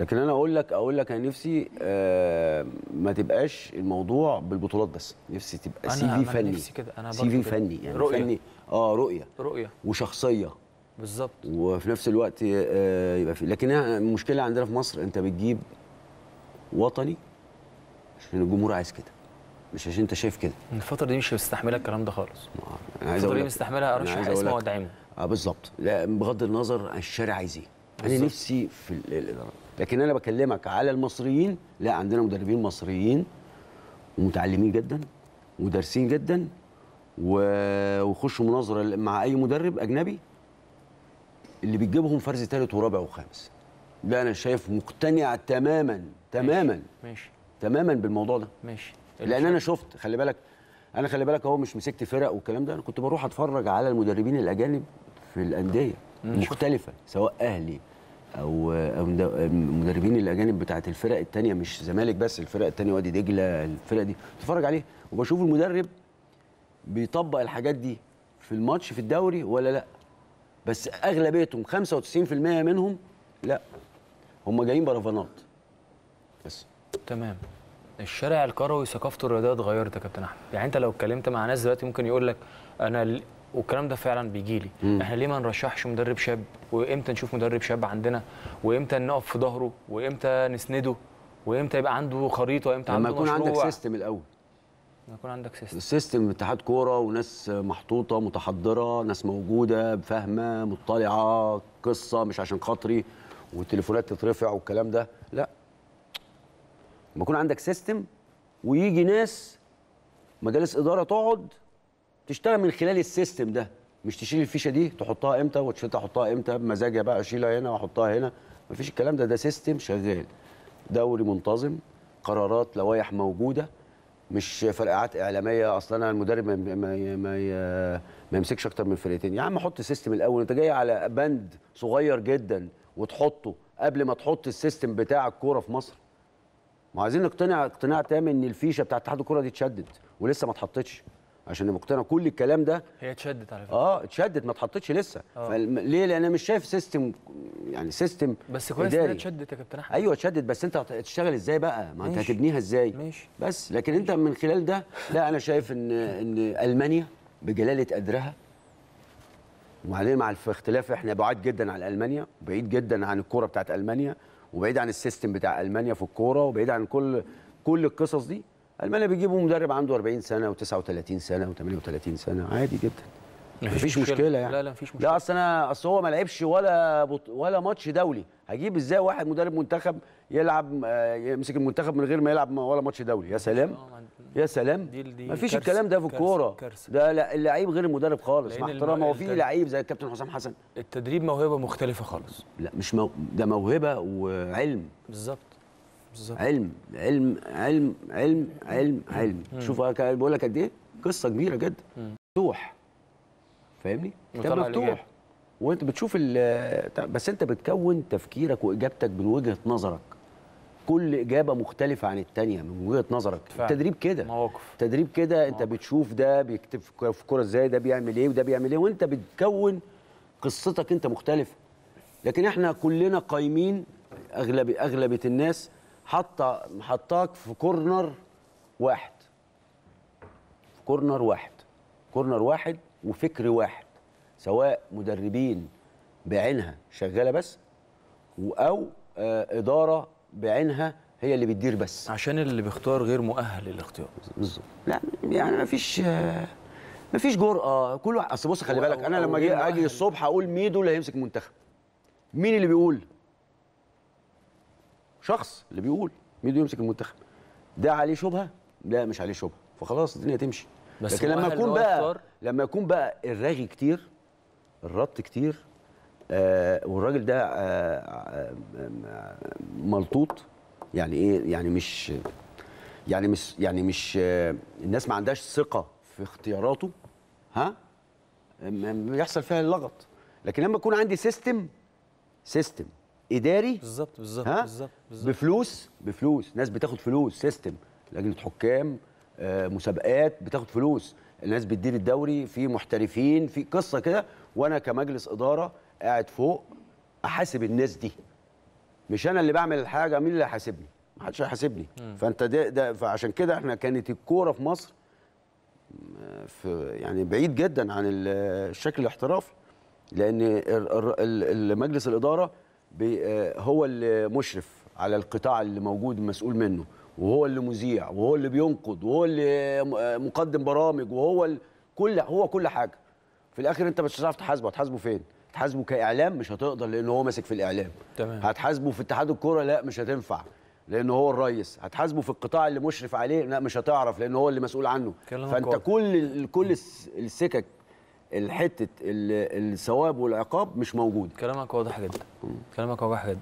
لكن انا اقول لك اقول لك انا نفسي آه، ما تبقاش الموضوع بالبطولات بس نفسي تبقى سي في فني نفسي كده انا سي في فني يعني رؤية. فني اه رؤيه رؤيه وشخصيه بالظبط وفي نفس الوقت آه، يبقى في لكن المشكله عندنا في مصر انت بتجيب وطني عشان الجمهور عايز كده مش عشان انت شايف كده الفتره دي مش مستحمله الكلام ده خالص انا عايز الفتره دي مستحمله ارشح اسمه وادعمه اه بالظبط لا بغض النظر عن الشارع عايز ايه انا نفسي في الاداره لكن انا بكلمك على المصريين لا عندنا مدربين مصريين ومتعلمين جدا ودارسين جدا وخشوا مناظره مع اي مدرب اجنبي اللي بتجيبهم فرز ثالث ورابع وخامس لا انا شايف مقتنع تماما تماما ماشي, ماشي. تماما بالموضوع ده ماشي لان انا شفت خلي بالك انا خلي بالك اهو مش مسكت فرق والكلام ده انا كنت بروح اتفرج على المدربين الاجانب في الانديه مختلفه سواء اهلي او او المدربين الاجانب بتاعت الفرق الثانيه مش زمالك بس الفرق الثانيه وادي دجله الفرق دي اتفرج عليه وبشوف المدرب بيطبق الحاجات دي في الماتش في الدوري ولا لا بس اغلبيتهم 95% منهم لا هم جايين برفانات بس تمام الشارع الكروي ثقافته الرياضيه اتغيرت يا كابتن احمد يعني انت لو اتكلمت مع ناس دلوقتي ممكن يقول لك انا والكلام ده فعلا بيجي لي مم. احنا ليه ما نرشحش مدرب شاب وامتى نشوف مدرب شاب عندنا وامتى نقف في ظهره وامتى نسنده وامتى يبقى عنده خريطه وامتى عنده مشروع لما يكون عندك سيستم الاول يكون عندك سيستم سيستم اتحاد كوره وناس محطوطه متحضره ناس موجوده فاهمه مطلعه قصه مش عشان خاطري والتليفونات تترفع والكلام ده لا ما يكون عندك سيستم ويجي ناس مجالس اداره تقعد تشتغل من خلال السيستم ده مش تشيل الفيشه دي تحطها امتى وتشيل تحطها امتى بمزاجها بقى اشيلها هنا واحطها هنا مفيش الكلام ده ده سيستم شغال دوري منتظم قرارات لوائح موجوده مش فرقعات اعلاميه اصل انا المدرب ما ما ما يمسكش اكتر من فرقتين يا عم حط السيستم الاول انت جاي على بند صغير جدا وتحطه قبل ما تحط السيستم بتاع الكوره في مصر ما عايزين نقتنع اقتناع تام ان الفيشه بتاعت اتحاد الكوره دي اتشدت ولسه ما اتحطتش عشان مقتنع كل الكلام ده هي اتشدت على فكره اه اتشدت ما اتحطتش لسه آه. ليه لان انا مش شايف سيستم يعني سيستم بس كويس ان اتشدت يا كابتن احمد ايوه اتشدت بس انت هتشتغل ازاي بقى ما انت هتبنيها ازاي ماشي بس لكن انت من خلال ده لا انا شايف ان ان المانيا بجلاله قدرها وبعدين مع الاختلاف احنا بعاد جدا عن المانيا بعيد جدا عن الكوره بتاعت المانيا وبعيد عن السيستم بتاع المانيا في الكوره وبعيد عن كل كل القصص دي المانيا بيجيبوا مدرب عنده 40 سنه و39 سنه و38 سنه عادي جدا مفيش مشكلة. مشكله يعني لا لا مفيش مشكله لا اصل انا اصل هو ما لعبش ولا بط... ولا ماتش دولي هجيب ازاي واحد مدرب منتخب يلعب آه، يمسك المنتخب من غير ما يلعب ولا ماتش دولي يا سلام اه، يا سلام مفيش كرس الكلام ده في الكوره ده لا اللعيب غير المدرب خالص مع احترامي هو في لعيب زي الكابتن حسام حسن التدريب موهبه مختلفه خالص لا مش مو... ده موهبه وعلم بالظبط بالظبط علم علم علم علم علم علم شوف بقول لك قد ايه قصه كبيره جدا مفتوح فاهمني كتاب مفتوح وانت بتشوف بس انت بتكون تفكيرك واجابتك من وجهه نظرك كل اجابه مختلفه عن الثانيه من وجهه نظرك فعلا. التدريب كده مواقف تدريب كده انت بتشوف ده بيكتب في كرة ازاي ده بيعمل ايه وده بيعمل ايه وانت بتكون قصتك انت مختلفه لكن احنا كلنا قايمين اغلب اغلبيه الناس حط حطاك في كورنر واحد في كورنر واحد كورنر واحد وفكر واحد سواء مدربين بعينها شغاله بس او آه، اداره بعينها هي اللي بتدير بس عشان اللي بيختار غير مؤهل للاختيار بالظبط لا يعني ما فيش آه، ما فيش جرأه كل واحد اصل بص خلي بالك انا لما اجي الصبح اقول ميدو اللي هيمسك منتخب مين اللي بيقول شخص اللي بيقول مين يمسك المنتخب ده عليه شبهه لا مش عليه شبهه فخلاص الدنيا تمشي بس لكن لما يكون بقى أكثر. لما يكون بقى الرغي كتير الربط كتير آه والراجل ده آه،, آه آه ملطوط يعني ايه يعني مش يعني مش يعني مش آه الناس ما عندهاش ثقه في اختياراته ها بيحصل فيها اللغط لكن لما يكون عندي سيستم سيستم اداري بالظبط بالظبط بالظبط بفلوس بفلوس ناس بتاخد فلوس سيستم لجنه حكام آه، مسابقات بتاخد فلوس الناس بتدير الدوري في محترفين في قصه كده وانا كمجلس اداره قاعد فوق احاسب الناس دي مش انا اللي بعمل الحاجه مين اللي هيحاسبني ما حدش هيحاسبني فانت ده, ده فعشان كده احنا كانت الكوره في مصر آه، في يعني بعيد جدا عن الشكل الاحترافي لان مجلس الاداره آه، هو اللي مشرف على القطاع اللي موجود مسؤول منه وهو اللي مذيع وهو اللي بينقد وهو اللي آه، مقدم برامج وهو كل هو كل حاجه في الاخر انت مش هتعرف تحاسبه هتحاسبه فين هتحاسبه كاعلام مش هتقدر لان هو ماسك في الاعلام تمام. هتحاسبه في اتحاد الكوره لا مش هتنفع لان هو الريس هتحاسبه في القطاع اللي مشرف عليه لا مش هتعرف لان هو اللي مسؤول عنه فانت كل كل السكك الحته الثواب والعقاب مش موجوده كلامك واضح جدا كلامك واضح جدا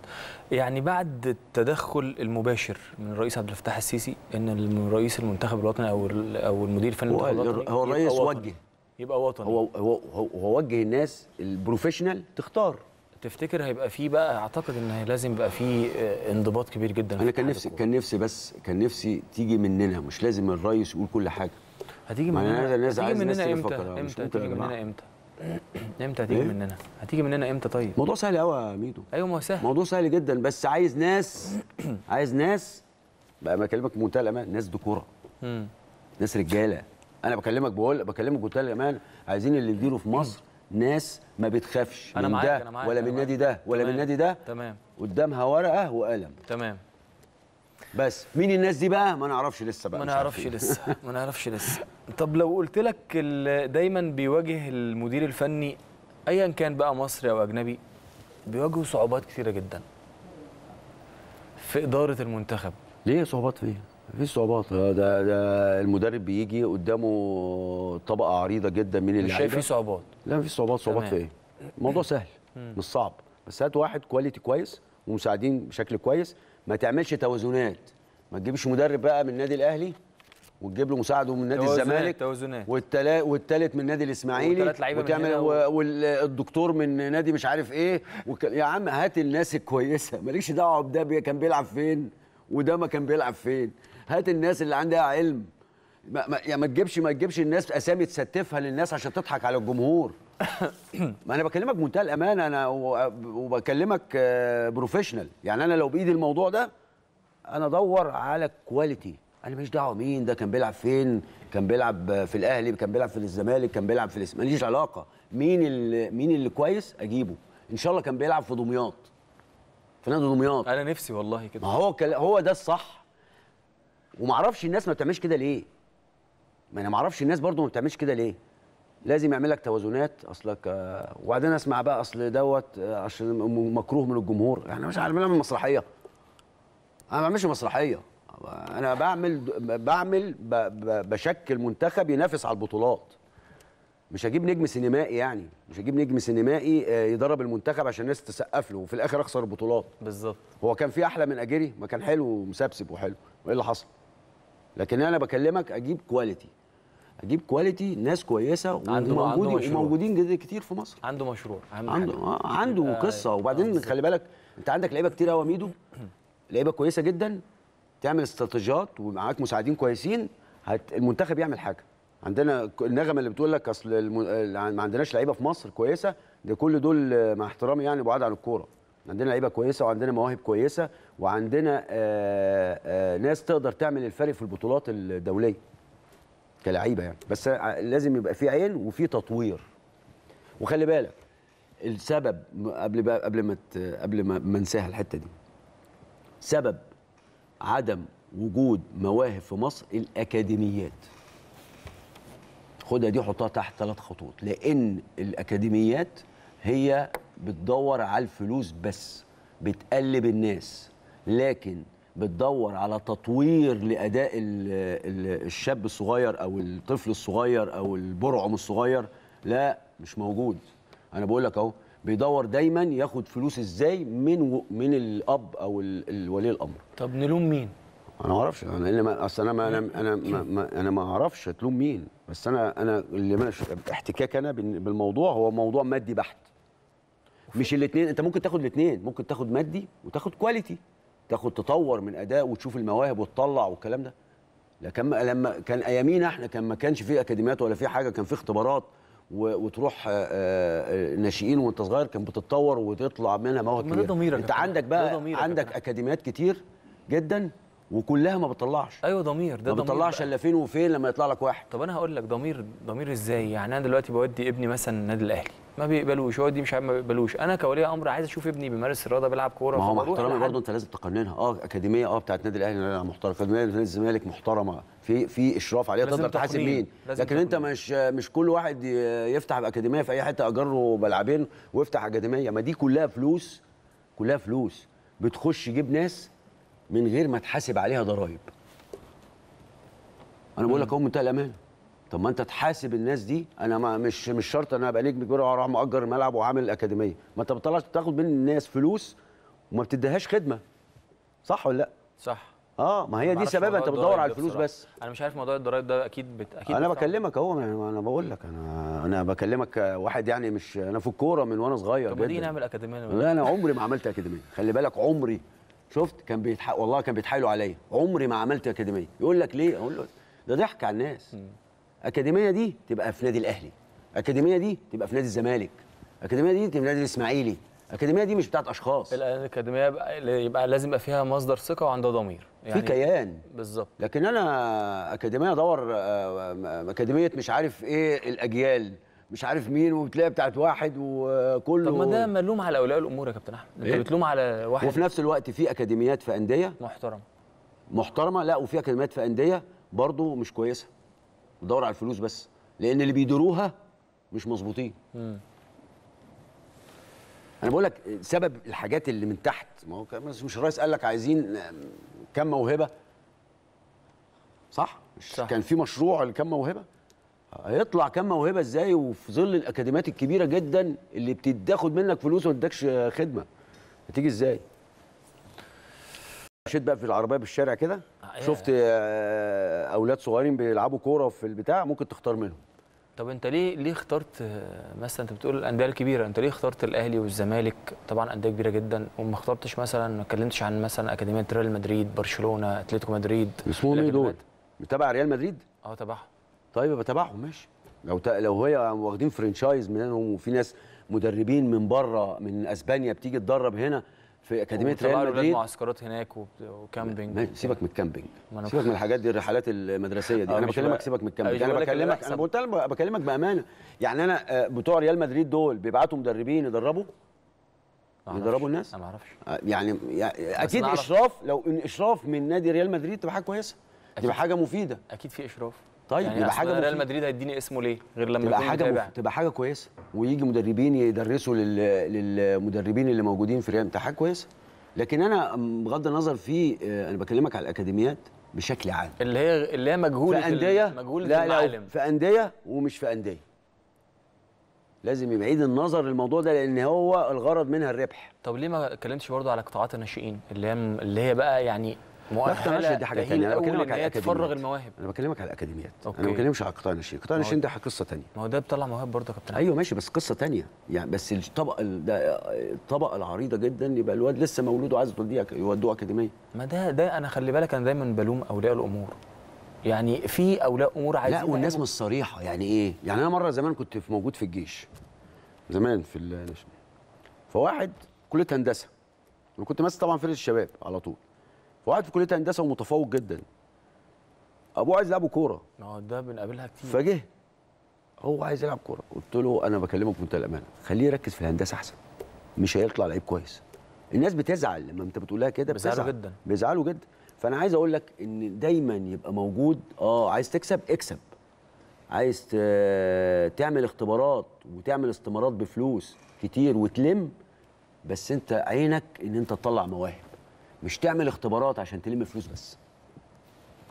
يعني بعد التدخل المباشر من الرئيس عبد الفتاح السيسي ان الرئيس المنتخب الوطني او او المدير الفني هو, هو الرئيس وجه يبقى وطني هو هو هو وجه الناس البروفيشنال تختار تفتكر هيبقى فيه بقى اعتقد ان لازم يبقى فيه آه، انضباط كبير جدا انا كان نفسي كان نفسي بس كان نفسي تيجي مننا مش لازم الرئيس يقول كل حاجه هتيجي مننا الناس هتيجي مننا امتى امتى هتيجي مننا امتى امتى هتيجي مننا هتيجي مننا امتى طيب موضوع سهل قوي يا ميدو ايوه ما هو سهل موضوع سهل جدا بس عايز ناس عايز ناس بقى بكلمك بمنتهى الامان ناس دكوره ناس رجاله انا بكلمك بقول بكلمك بمنتهى الامان عايزين اللي نديره في مصر ناس ما بتخافش أنا من معاك ده أنا معاك ولا من النادي ده ولا من النادي ده تمام قدامها ورقه وقلم تمام بس مين الناس دي بقى ما نعرفش لسه بقى ما نعرفش إيه. لسه ما نعرفش لسه طب لو قلت لك دايما بيواجه المدير الفني ايا كان بقى مصري او اجنبي بيواجهوا صعوبات كثيره جدا في اداره المنتخب ليه صعوبات فيه في صعوبات آه، ده, ده المدرب بيجي قدامه طبقه عريضه جدا من اللعيبه شايف في صعوبات لا في صعوبات صعوبات في ايه الموضوع سهل مش صعب بس هات واحد كواليتي كويس ومساعدين بشكل كويس ما تعملش توازنات ما تجيبش مدرب بقى من النادي الاهلي وتجيب له مساعده من نادي الزمالك توازنات والثالث من نادي الاسماعيلي وتعمل والدكتور من نادي مش عارف ايه وك... يا عم هات الناس الكويسه مالكش دعوه بده كان بيلعب فين وده ما كان بيلعب فين هات الناس اللي عندها علم ما, ما, يعني ما تجيبش ما تجيبش الناس اسامي تستفها للناس عشان تضحك على الجمهور ما انا بكلمك بمنتهى الامانه انا وبكلمك بروفيشنال آه، يعني انا لو بايدي الموضوع ده انا ادور على كواليتي انا ماليش دعوه مين ده كان بيلعب فين كان بيلعب في الاهلي كان بيلعب في الزمالك كان بيلعب في الاسم ماليش علاقه مين اللي مين اللي كويس اجيبه ان شاء الله كان بيلعب في دمياط في نادي دمياط انا نفسي والله كده ما هو كلا هو ده الصح ومعرفش الناس ما بتعملش كده ليه ما انا ما اعرفش الناس برضو ما بتعملش كده ليه لازم يعمل لك توازنات اصلك آه، وبعدين اسمع بقى اصل دوت آه، عشان مكروه من الجمهور احنا يعني مش عارفين من مسرحيه انا ما بعملش مسرحيه انا بعمل بعمل بشكل منتخب ينافس على البطولات مش هجيب نجم سينمائي يعني مش هجيب نجم سينمائي آه، يدرب المنتخب عشان الناس تسقف له وفي الاخر اخسر البطولات بالظبط هو كان في احلى من اجيري ما كان حلو ومسبسب وحلو وايه اللي حصل لكن انا بكلمك اجيب كواليتي اجيب كواليتي ناس كويسه وموجودين وموجودين كتير في مصر عنده مشروع عنده عنده آه،, آه قصه وبعدين آه خلي بالك انت عندك لعيبه كتير قوي ميدو لعيبه كويسه جدا تعمل استراتيجيات ومعاك مساعدين كويسين هت... المنتخب يعمل حاجه عندنا النغمه اللي بتقول لك اصل الم... ما عندناش لعيبه في مصر كويسه ده كل دول مع احترامي يعني بعاد عن الكوره عندنا لعيبه كويسه وعندنا مواهب كويسه وعندنا آآ آه، آآ آه، ناس تقدر تعمل الفرق في البطولات الدوليه كلعيبه يعني بس لازم يبقى في عين وفي تطوير وخلي بالك السبب قبل قبل ما قبل ما انساها الحته دي سبب عدم وجود مواهب في مصر الاكاديميات خدها دي حطها تحت ثلاث خطوط لان الاكاديميات هي بتدور على الفلوس بس بتقلب الناس لكن بتدور على تطوير لاداء الشاب الصغير او الطفل الصغير او البرعم الصغير لا مش موجود انا بقول لك اهو بيدور دايما ياخد فلوس ازاي من و... من الاب او ال... الامر طب نلوم مين انا ما اعرفش انا انا اصل انا ما انا انا ما انا ما اعرفش تلوم مين بس انا انا اللي ماشي احتكاك انا بالموضوع هو موضوع مادي بحت مش الاثنين انت ممكن تاخد الاثنين ممكن تاخد مادي وتاخد كواليتي تاخد تطور من اداء وتشوف المواهب وتطلع والكلام ده لكن لما كان ايامينا احنا كان ما كانش في اكاديميات ولا في حاجه كان في اختبارات وتروح آه، آه، ناشئين وانت صغير كان بتتطور وتطلع منها مواهب كتير انت عندك بقى عندك اكاديميات كتير جدا وكلها ما بتطلعش ايوه ضمير ده ما بتطلعش الا فين وفين لما يطلع لك واحد طب انا هقول لك ضمير ضمير ازاي يعني انا دلوقتي بودي ابني مثلا النادي الاهلي ما بيقبلوش هو دي مش عارف ما بيقبلوش انا كولي امر عايز اشوف ابني بيمارس الرياضه بيلعب كوره ما هو محترم برضه انت لازم تقننها اه اكاديميه اه بتاعت النادي الاهلي محترمه اكاديميه نادي الزمالك محترمه في في اشراف عليها تقدر تحاسب مين لكن تقنين. انت مش مش كل واحد يفتح اكاديميه في اي حته اجره بلعبين ويفتح اكاديميه ما دي كلها فلوس كلها فلوس بتخش جيب ناس من غير ما تحاسب عليها ضرائب انا بقول لك اهو منتهى الامانه طب ما انت تحاسب الناس دي انا ما مش مش شرط انا ابقى نجم كبير واروح مأجر ملعب وعامل اكاديميه ما انت بتطلعش تاخد من الناس فلوس وما بتديهاش خدمه صح ولا لا صح اه ما هي دي سببها انت بتدور على الفلوس بس انا مش عارف موضوع الضرايب ده اكيد بت... اكيد انا بكلمك اهو انا بقول لك انا انا بكلمك واحد يعني مش انا في الكوره من وانا صغير طب دي نعمل اكاديميه لا انا عمري ما عملت اكاديميه خلي بالك عمري شفت كان بيتحق والله كان بيتحايلوا عليا عمري ما عملت اكاديميه يقول لك ليه اقول له ده ضحك على الناس اكاديميه دي تبقى في نادي الاهلي اكاديميه دي تبقى في نادي الزمالك اكاديميه دي تبقى في نادي الاسماعيلي الاكاديميه دي مش بتاعت اشخاص الاكاديميه يبقى لازم يبقى فيها مصدر ثقه وعندها ضمير يعني في كيان بالظبط لكن انا اكاديميه ادور آه، آه، اكاديميه مش عارف ايه الاجيال مش عارف مين وبتلاقي بتاعت واحد وكله طب ما ده ملوم على اولياء الامور يا كابتن احمد انت إيه؟ بتلوم على واحد وفي نفس الوقت في اكاديميات في انديه محترمه محترمه لا وفي اكاديميات في انديه برضه مش كويسه بتدور على الفلوس بس لان اللي بيديروها مش مظبوطين انا بقول لك سبب الحاجات اللي من تحت ما هو مش الرئيس قال لك عايزين كم موهبه صح؟, صح. كان في مشروع لكم موهبه هيطلع كام موهبه ازاي وفي ظل الاكاديميات الكبيره جدا اللي بتاخد منك فلوس وما تدكش خدمه هتيجي ازاي مشيت بقى في العربيه بالشارع كده آه، شفت آه، اولاد صغيرين بيلعبوا كوره في البتاع ممكن تختار منهم طب انت ليه ليه اخترت آه، مثلا انت بتقول الانديه الكبيره انت ليه اخترت الاهلي والزمالك طبعا انديه كبيره جدا وما اخترتش مثلا ما اتكلمتش عن مثلا اكاديميه ريال مدريد برشلونه اتلتيكو مدريد اسمهم ايه دول؟ متابع ريال مدريد؟ اه تابعهم طيب يبقى تبعهم ماشي لو ت... لو هي واخدين فرانشايز منهم وفي ناس مدربين من بره من اسبانيا بتيجي تدرب هنا في اكاديميه ريال مدريد معسكرات هناك وكامبينج ما سيبك من الكامبينج سيبك من الحاجات دي الرحلات المدرسيه دي انا بكلمك سيبك من الكامبينج انا بكلمك انا بقول بكلمك بامانه يعني انا آه، بتوع ريال مدريد دول بيبعتوا مدربين يدربوا يدربوا الناس انا ما اعرفش آه، يعني, يعني اكيد اشراف لو ان اشراف من نادي ريال مدريد تبقى حاجه كويسه تبقى حاجه مفيده اكيد في اشراف طيب يعني يبقى حاجه ريال مدريد هيديني اسمه ليه غير لما تبقى حاجه مف... تبقى حاجه كويسه ويجي مدربين يدرسوا لل... للمدربين اللي موجودين في ريال حاجه كويسه لكن انا بغض النظر في آه، انا بكلمك على الاكاديميات بشكل عام اللي هي اللي هي مجهوله في انديه مجهوله لا لا في انديه ومش في انديه لازم يبعيد النظر للموضوع ده لان هو الغرض منها الربح طب ليه ما اتكلمتش برضه على قطاعات الناشئين اللي هي اللي هي بقى يعني مؤهلة دي حاجه ثانيه انا بكلمك على تفرغ المواهب انا بكلمك على الاكاديميات أوكي. انا ما بكلمش على قطاع الناشئين قطاع الناشئين ده قصه ثانيه ما هو ده بيطلع مواهب برضه يا كابتن ايوه ماشي بس قصه ثانيه يعني بس الطبقه الطبقه العريضه جدا يبقى الواد لسه مولود وعايز توديه يودوه اكاديميه ما ده ده انا خلي بالك انا دايما بلوم اولياء الامور يعني في اولياء امور عايزين لا والناس مش صريحه يعني ايه يعني انا مره زمان كنت في موجود في الجيش زمان في فواحد كليه هندسه وكنت ماسك طبعا فرقه الشباب على طول وقعد في كليه هندسه ومتفوق جدا ابوه عايز يلعبوا كوره اه ده بنقابلها كتير فجه هو عايز يلعب كوره قلت له انا بكلمك بمنتهى الامانه خليه يركز في الهندسه احسن مش هيطلع لعيب كويس الناس بتزعل لما انت بتقولها كده بيزعلوا جدا بيزعلوا جدا فانا عايز اقول لك ان دايما يبقى موجود اه عايز تكسب اكسب عايز تعمل اختبارات وتعمل استمارات بفلوس كتير وتلم بس انت عينك ان انت تطلع مواهب مش تعمل اختبارات عشان تلم فلوس بس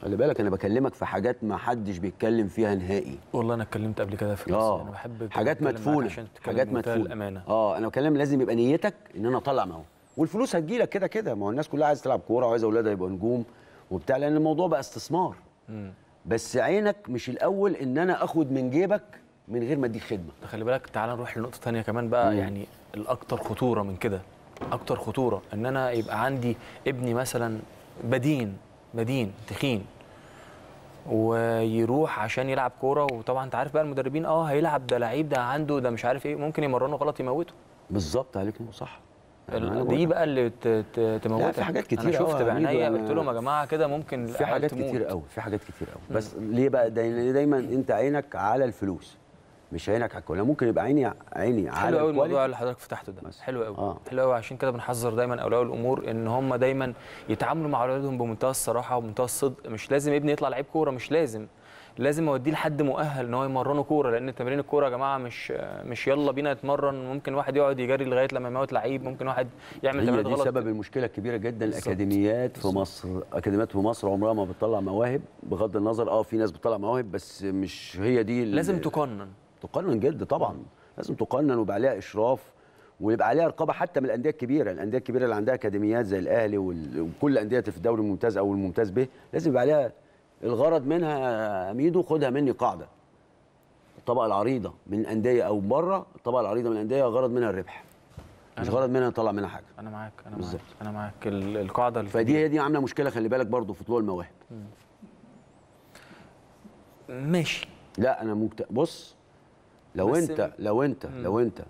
خلي بالك انا بكلمك في حاجات ما حدش بيتكلم فيها نهائي والله انا اتكلمت قبل كده في آه. انا بحب حاجات مدفونه حاجات مدفونه اه انا بكلم لازم يبقى نيتك ان انا اطلع معاهم والفلوس هتجي لك كده كده ما هو الناس كلها عايزه تلعب كوره وعايزه اولادها يبقوا نجوم وبتاع لان الموضوع بقى استثمار م. بس عينك مش الاول ان انا اخد من جيبك من غير ما اديك خدمه خلي بالك تعال نروح لنقطه ثانيه كمان بقى م. يعني الاكثر خطوره من كده اكتر خطوره ان انا يبقى عندي ابني مثلا بدين بدين تخين ويروح عشان يلعب كوره وطبعا انت عارف بقى المدربين اه هيلعب ده لعيب ده عنده ده مش عارف ايه ممكن يمرنه غلط يموته بالظبط عليك صح يعني دي بقى اللي تموتك في حاجات كتير انا شفت آه، بعينيا قلت لهم يا جماعه كده ممكن في حاجات كتير قوي في حاجات كتير قوي بس ليه بقى دايما انت عينك على الفلوس مش عينك على الكواليتي ممكن يبقى عيني عيني على حلو قوي الموضوع اللي حضرتك فتحته ده بس. حلو قوي آه. حلو قوي عشان كده بنحذر دايما اولياء الامور ان هم دايما يتعاملوا مع اولادهم بمنتهى الصراحه ومنتهى الصدق مش لازم ابني يطلع لعيب كوره مش لازم لازم اوديه لحد مؤهل ان هو يمرنه كوره لان تمرين الكوره يا جماعه مش مش يلا بينا نتمرن ممكن واحد يقعد يجري لغايه لما يموت لعيب ممكن واحد يعمل تمرين غلط دي سبب المشكله الكبيره جدا الاكاديميات في مصر اكاديميات في مصر عمرها ما بتطلع مواهب بغض النظر اه في ناس بتطلع مواهب بس مش هي دي لازم تقنن تقنن جد طبعا لازم تقنن ويبقى عليها اشراف ويبقى عليها رقابه حتى من الانديه الكبيره الانديه الكبيره اللي عندها اكاديميات زي الاهلي وكل الانديه في الدوري الممتاز او الممتاز به لازم يبقى عليها الغرض منها ميدو خدها مني قاعده الطبقه العريضه من الانديه او بره الطبقه العريضه من الانديه غرض منها الربح مش غرض منها يطلع منها حاجه انا معاك انا بالزبط. معاك انا معاك القاعده فدي هي دي عامله مشكله خلي بالك برضو في طلوع المواهب ماشي لا انا ممكن بص لو انت لو انت مم. لو انت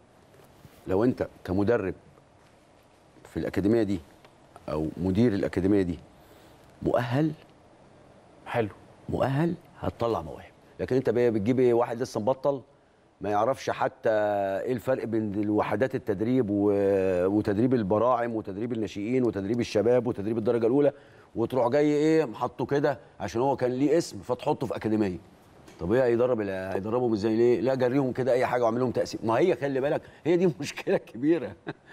لو انت كمدرب في الاكاديميه دي او مدير الاكاديميه دي مؤهل حلو مؤهل هتطلع مواهب لكن انت بتجيب ايه؟ واحد لسه مبطل ما يعرفش حتى ايه الفرق بين وحدات التدريب وتدريب البراعم وتدريب الناشئين وتدريب الشباب وتدريب الدرجه الاولى وتروح جاي ايه حاطه كده عشان هو كان ليه اسم فتحطه في اكاديميه طب ايه هيدرب هيدربهم ازاي ليه؟ لا جريهم كده اي حاجه واعمل لهم تقسيم ما هي خلي بالك هي دي مشكله كبيره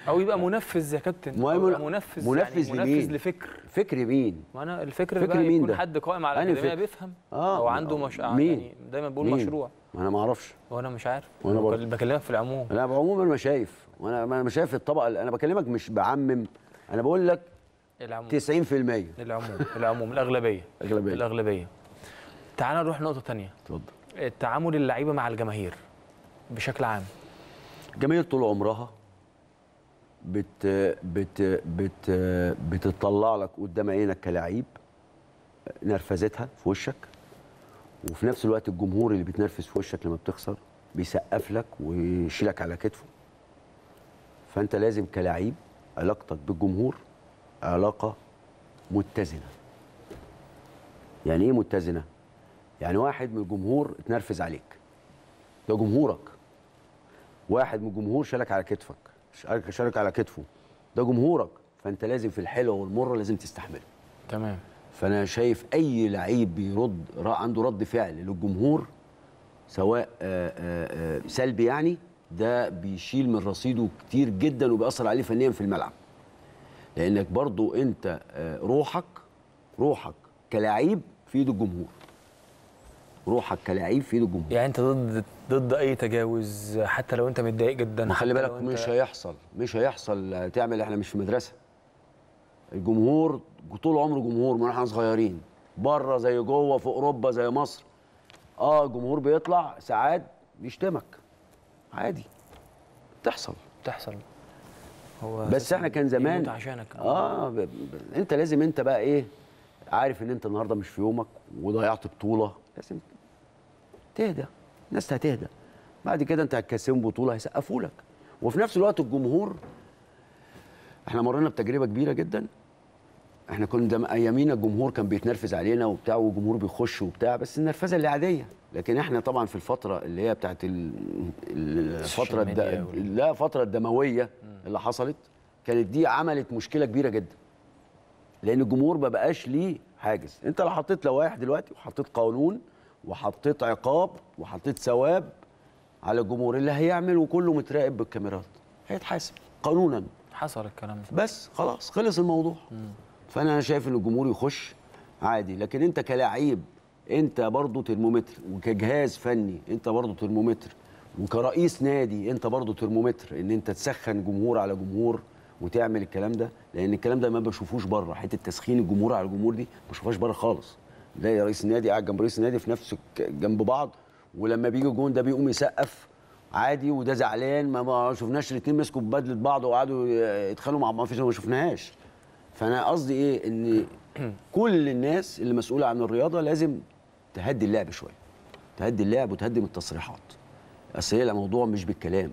او يبقى منفذ يا كابتن ما يبقى منفذ منفذ يعني لمين؟ منفذ لفكر فكر مين؟ ما انا الفكر فكر بقى مين يكون ده؟ حد قائم على الاكاديميه بيفهم آه او عنده مش مين؟ يعني دايما بقول مين؟ مشروع ما انا ما اعرفش وانا مش عارف وانا بقل... بكلمك في العموم انا بعموم انا مش شايف وانا انا مش شايف الطبقه انا بكلمك مش بعمم انا بقول لك العموم 90% العموم العموم الاغلبيه الاغلبيه الاغلبيه تعال نروح نقطه تانية اتفضل تعامل اللعيبه مع الجماهير بشكل عام الجماهير طول عمرها بت بت بت بتطلع لك قدام عينك كلاعب نرفزتها في وشك وفي نفس الوقت الجمهور اللي بيتنرفز في وشك لما بتخسر بيسقف لك ويشيلك على كتفه فانت لازم كلاعب علاقتك بالجمهور علاقه متزنه يعني ايه متزنه يعني واحد من الجمهور اتنرفز عليك ده جمهورك واحد من الجمهور شالك على كتفك شالك على كتفه ده جمهورك فانت لازم في الحلوه والمره لازم تستحمله تمام فانا شايف اي لعيب بيرد عنده رد فعل للجمهور سواء آآ آه، آآ آه، آه، سلبي يعني ده بيشيل من رصيده كتير جدا وبيأثر عليه فنيا في الملعب لانك برضو انت روحك روحك كلاعب في ايد الجمهور روحك كلاعب في ايد الجمهور يعني انت ضد ضد اي تجاوز حتى لو انت متضايق جدا ما خلي بالك انت... مش هيحصل مش هيحصل تعمل احنا مش في مدرسه الجمهور طول عمره جمهور من احنا صغيرين بره زي جوه في اوروبا زي مصر اه الجمهور بيطلع ساعات بيشتمك عادي بتحصل بتحصل هو بس احنا كان زمان عشانك اه ب... ب... انت لازم انت بقى ايه عارف ان انت النهارده مش في يومك وضيعت بطوله لازم تهدى الناس هتهدى بعد كده انت هتكسبهم بطوله هيسقفوا لك وفي نفس الوقت الجمهور احنا مرينا بتجربه كبيره جدا احنا كنا ايامينا الجمهور كان بيتنرفز علينا وبتاع والجمهور بيخش وبتاع بس النرفزه اللي عاديه لكن احنا طبعا في الفتره اللي هي بتاعت الفتره الد... لا فتره الدمويه اللي حصلت كانت دي عملت مشكله كبيره جدا لان الجمهور ما بقاش ليه حاجز انت لو حطيت لوائح دلوقتي وحطيت قانون وحطيت عقاب وحطيت ثواب على الجمهور اللي هيعمل وكله متراقب بالكاميرات هيتحاسب قانونا حصل الكلام ده بس خلاص خلص الموضوع مم. فانا شايف ان الجمهور يخش عادي لكن انت كلاعب انت برضه ترمومتر وكجهاز فني انت برضه ترمومتر وكرئيس نادي انت برضه ترمومتر ان انت تسخن جمهور على جمهور وتعمل الكلام ده لان الكلام ده ما بشوفوش بره حته تسخين الجمهور على الجمهور دي ما بشوفهاش بره خالص تلاقي رئيس النادي قاعد جنب رئيس النادي في نفس جنب بعض ولما بيجي جون ده بيقوم يسقف عادي وده زعلان ما شفناش الاثنين مسكوا ببدله بعض وقعدوا يتخانقوا مع ما فيش ما شفناهاش فانا قصدي ايه ان كل الناس اللي مسؤوله عن الرياضه لازم تهدي اللعب شويه تهدي اللعب وتهدم التصريحات اصل هي الموضوع مش بالكلام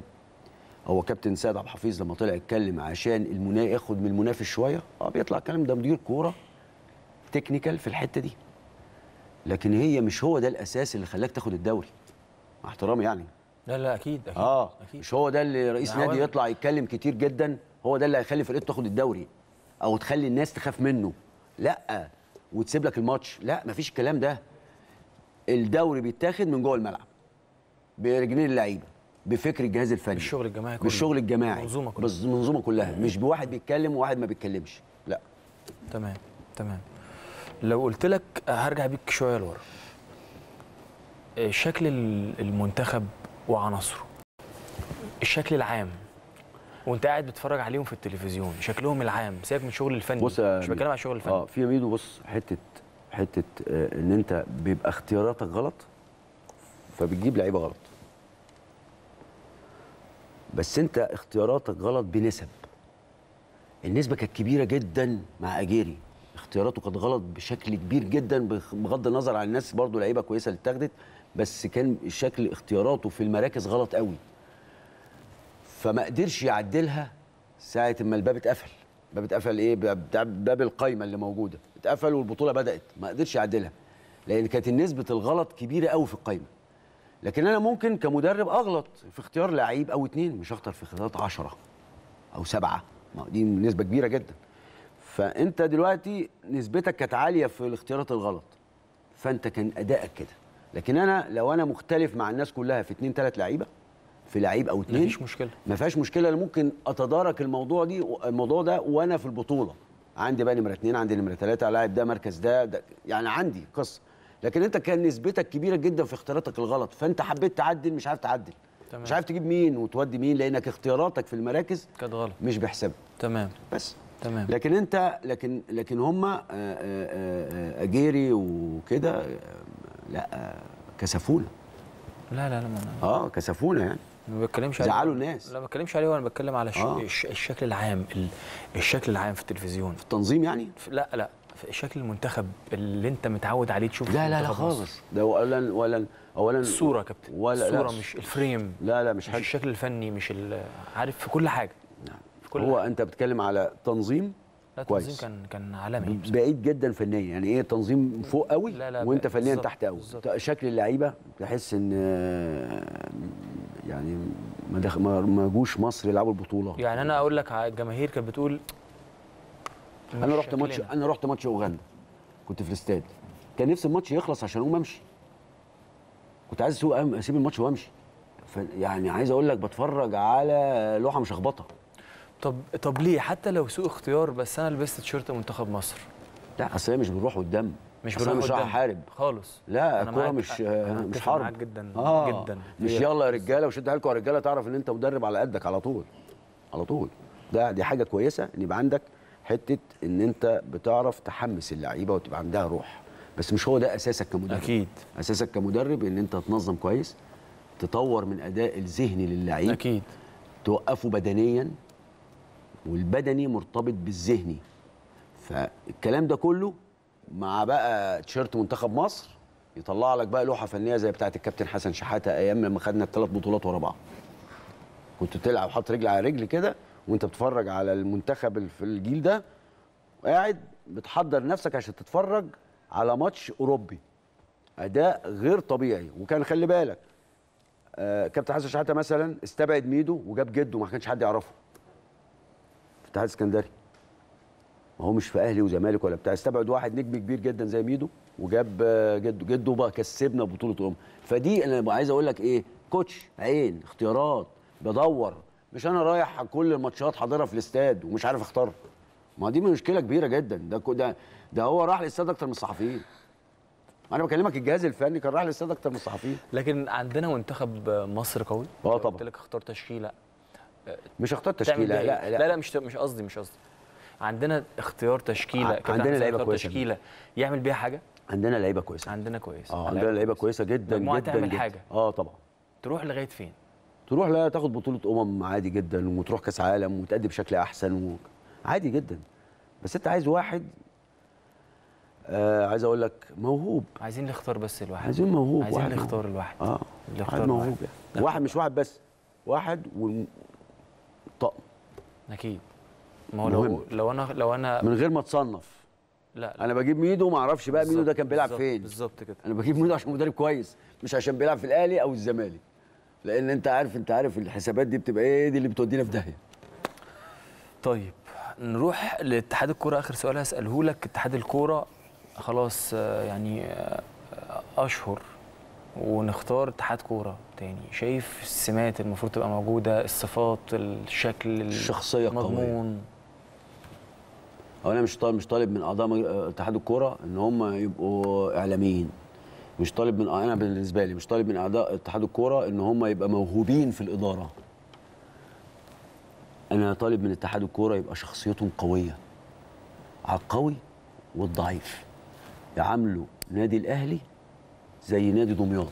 هو كابتن سيد عبد الحفيظ لما طلع يتكلم عشان المنا ياخد من المنافس شويه اه بيطلع كلام ده مدير كوره تكنيكال في الحته دي لكن هي مش هو ده الاساس اللي خلاك تاخد الدوري مع احترامي يعني لا لا اكيد اكيد اه أكيد. مش هو ده اللي رئيس نادي عوالي. يطلع يتكلم كتير جدا هو ده اللي هيخلي فرقته تاخد الدوري او تخلي الناس تخاف منه لا وتسيب لك الماتش لا مفيش الكلام ده الدوري بيتاخد من جوه الملعب برجلين اللعيبه بفكر الجهاز الفني بالشغل الجماعي كله بالشغل الجماعي المنظومه كلها بالمنظومه كلها مش بواحد بيتكلم وواحد ما بيتكلمش لا تمام تمام لو قلت لك هرجع بيك شويه لورا آه، شكل المنتخب وعناصره الشكل العام وانت قاعد بتتفرج عليهم في التلفزيون شكلهم العام سيبك من الشغل الفني بص مش بتكلم على الشغل الفني اه في ميدو بص حته حته آه ان انت بيبقى اختياراتك غلط فبتجيب لعيبه غلط بس انت اختياراتك غلط بنسب النسبه كانت كبيره جدا مع اجيري اختياراته كانت غلط بشكل كبير جدا بغض النظر عن الناس برضو لعيبه كويسه اللي اتاخدت بس كان شكل اختياراته في المراكز غلط قوي فما قدرش يعدلها ساعه ما الباب اتقفل باب اتقفل ايه باب, باب القايمه اللي موجوده اتقفل والبطوله بدات ما قدرش يعدلها لان كانت نسبه الغلط كبيره قوي في القايمه لكن انا ممكن كمدرب اغلط في اختيار لعيب او اتنين مش اختار في اختيارات 10 او سبعه ما دي نسبه كبيره جدا فانت دلوقتي نسبتك كانت عاليه في الاختيارات الغلط فانت كان ادائك كده لكن انا لو انا مختلف مع الناس كلها في اثنين ثلاث لعيبه في لعيب او اثنين مفيش مشكله مفيش مشكله مشكله ممكن اتدارك الموضوع دي الموضوع ده وانا في البطوله عندي بقى نمره اثنين عندي نمره ثلاثه لاعب ده مركز ده, ده يعني عندي قصه لكن انت كان نسبتك كبيره جدا في اختياراتك الغلط فانت حبيت تعدل مش عارف تعدل تمام. مش عارف تجيب مين وتودي مين لانك اختياراتك في المراكز كانت غلط مش بحسابها تمام بس تمام لكن انت لكن لكن هم آه، آه، آه، اجيري وكده لا كسفونا لا لا لا اه كسفونا يعني ما بتكلمش عليه زعلوا الناس لا ما بتكلمش عليه وانا بتكلم على آه. الشكل العام الشكل العام في التلفزيون في التنظيم يعني في لا لا في شكل المنتخب اللي انت متعود عليه تشوفه لا لا لا خالص ده اولا اولا اولا الصوره يا كابتن الصوره لا مش الفريم لا لا مش, مش الشكل الفني مش عارف في كل حاجه نعم كل هو حاجة. انت بتتكلم على تنظيم لا كويس التنظيم كان كان عالمي بعيد جدا فنيا يعني ايه تنظيم فوق قوي لا لا وانت فنيا تحت قوي بالزبط. شكل اللعيبه تحس ان يعني ما دخ... ما جوش مصر يلعبوا البطوله يعني انا اقول لك الجماهير كانت بتقول انا رحت ماتش انا رحت ماتش اوغندا كنت في الاستاد كان نفسي الماتش يخلص عشان اقوم امشي كنت عايز اسيب الماتش وامشي يعني عايز اقول لك بتفرج على لوحه مشخبطه طب طب ليه حتى لو سوء اختيار بس انا لبست تيشيرت منتخب مصر لا اصل مش بنروح قدام مش بنروح مش احارب خالص لا الكوره مش أنا مش حرب جدا آه جدا مش يلا يا رجاله وشد حيلكم يا رجاله تعرف ان انت مدرب على قدك على طول على طول ده دي حاجه كويسه ان يبقى عندك حته ان انت بتعرف تحمس اللعيبه وتبقى عندها روح بس مش هو ده اساسك كمدرب اكيد اساسك كمدرب ان انت تنظم كويس تطور من اداء الذهني للعيب اكيد توقفه بدنيا والبدني مرتبط بالذهني فالكلام ده كله مع بقى تيشيرت منتخب مصر يطلع لك بقى لوحه فنيه زي بتاعه الكابتن حسن شحاته ايام لما خدنا الثلاث بطولات ورا بعض كنت تلعب حاط رجل على رجل كده وانت بتتفرج على المنتخب في الجيل ده قاعد بتحضر نفسك عشان تتفرج على ماتش اوروبي اداء غير طبيعي وكان خلي بالك آه كابتن حسن شحاته مثلا استبعد ميدو وجاب جده ما كانش حد يعرفه في اتحاد ما هو مش في اهلي وزمالك ولا بتاع استبعد واحد نجم كبير جدا زي ميدو وجاب جده جده بقى كسبنا بطوله امم فدي انا عايز اقول لك ايه كوتش عين اختيارات بدور مش انا رايح كل الماتشات حاضرها في الاستاد ومش عارف اختار ما دي مشكله كبيره جدا ده ده ده هو راح للاستاد اكتر من الصحفيين انا بكلمك الجهاز الفني كان راح للاستاد اكتر من الصحفيين لكن عندنا منتخب مصر قوي اه طبعا قلت لك اختار تشكيله مش اختار تشكيله لا إيه؟ لا لا, لا مش مش قصدي مش قصدي عندنا اختيار تشكيله عندنا لعيبه كويسه تشكيله يعمل بيها حاجه عندنا لعيبه كويسه عندنا كويسه اه عندنا لعيبه كويسه جدا جدا تعمل جداً. حاجه اه طبعا تروح لغايه فين تروح لا تاخد بطوله امم عادي جدا وتروح كاس عالم وتأدي بشكل احسن و... عادي جدا بس انت عايز واحد آه عايز اقول لك موهوب عايزين نختار بس الواحد عايزين موهوب عايزين نختار الواحد اه اللي اختار موهوب يعني. واحد مش واحد بس واحد و... الطقم اكيد ما هو لو لو انا لو انا من غير ما اتصنف لا, لا انا بجيب ميدو ما اعرفش بقى ميدو ده كان بيلعب فين بالظبط كده انا بجيب ميدو عشان مدرب كويس مش عشان بيلعب في الاهلي او الزمالك لان انت عارف انت عارف الحسابات دي بتبقى ايه دي اللي بتودينا في داهيه طيب نروح لاتحاد الكوره اخر سؤال هساله لك اتحاد الكوره خلاص آه، يعني آه، آه، اشهر ونختار اتحاد كوره تاني شايف السمات المفروض تبقى موجوده الصفات الشكل الشخصيه المضمون انا مش طالب مش طالب من اعضاء اتحاد الكوره ان هم يبقوا اعلاميين مش طالب من انا بالنسبه لي مش طالب من اعضاء اتحاد الكوره ان هم يبقى موهوبين في الاداره انا طالب من اتحاد الكوره يبقى شخصيتهم قويه على القوي والضعيف يعاملوا نادي الاهلي زي نادي دمياط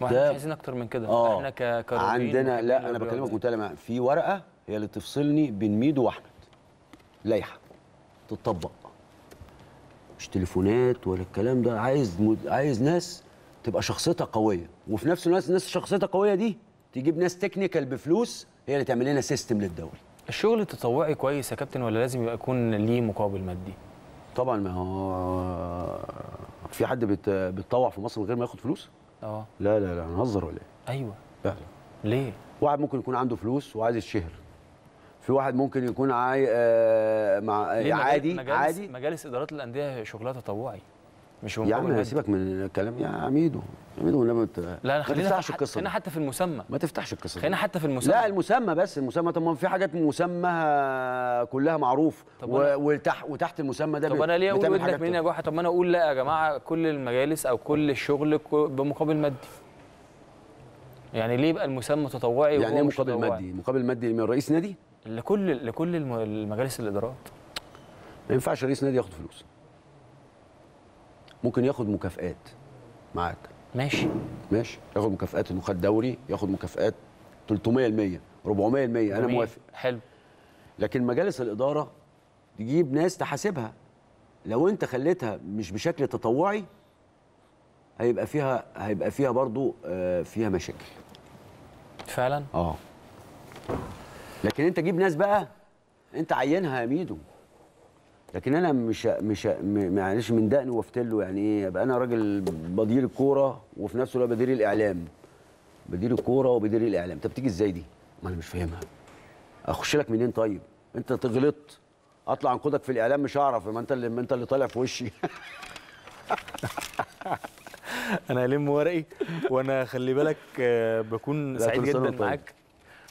ما احنا مش عايزين اكتر من كده آه. احنا ككرويين عندنا لا انا بكلمك لها في ورقه هي اللي تفصلني بين ميدو واحمد لائحه تطبق مش تليفونات ولا الكلام ده عايز مد... عايز ناس تبقى شخصيتها قويه وفي نفس الوقت الناس شخصيتها قويه دي تجيب ناس تكنيكال بفلوس هي اللي تعمل لنا سيستم للدوري الشغل التطوعي كويس يا كابتن ولا لازم يبقى يكون ليه مقابل مادي طبعا ما هو في حد بيتطوع في مصر من غير ما ياخد فلوس؟ اه لا لا لا هنهزر ولا ايه؟ ايوه فعلا ليه؟ واحد ممكن يكون عنده فلوس وعايز يتشهر في واحد ممكن يكون عاي... آه... مع يعني عادي مجالس... عادي مجالس ادارات الانديه شغلها تطوعي مش يا عم سيبك من الكلام يا عميدو اعملوا لما لا خلينا ما تفتحش القصه خلينا حتى في المسمى ما تفتحش القصه خلينا حتى في المسمى لا المسمى بس المسمى طب ما في حاجات مسمى كلها معروف و... وتح... وتحت المسمى ده طب انا ليه اقول لك منين يا جماعه طب ما انا اقول لا يا جماعه كل المجالس او كل الشغل بمقابل مادي يعني ليه يبقى المسمى تطوعي يعني ايه مقابل مادي مقابل مادي من رئيس نادي لكل لكل المجالس الادارات ما ينفعش رئيس نادي ياخد فلوس ممكن ياخد مكافئات معاك ماشي ماشي ياخد مكافئات انه خد دوري ياخد مكافئات 300% 400% انا موافق حلو لكن مجالس الاداره تجيب ناس تحاسبها لو انت خليتها مش بشكل تطوعي هيبقى فيها هيبقى فيها برضو آه، فيها مشاكل فعلا اه لكن انت جيب ناس بقى انت عينها يا ميدو لكن انا مش مش معلش من دقني وافتله يعني ايه ابقى انا راجل بدير الكوره وفي نفس الوقت بدير الاعلام بدير الكوره وبدير الاعلام طب تيجي ازاي دي ما انا مش فاهمها اخش لك منين طيب انت غلطت اطلع عن قدك في الاعلام مش هعرف ما انت اللي ما انت اللي طالع في وشي انا الم ورقي وانا خلي بالك آه، بكون سعيد جدا طيب. معاك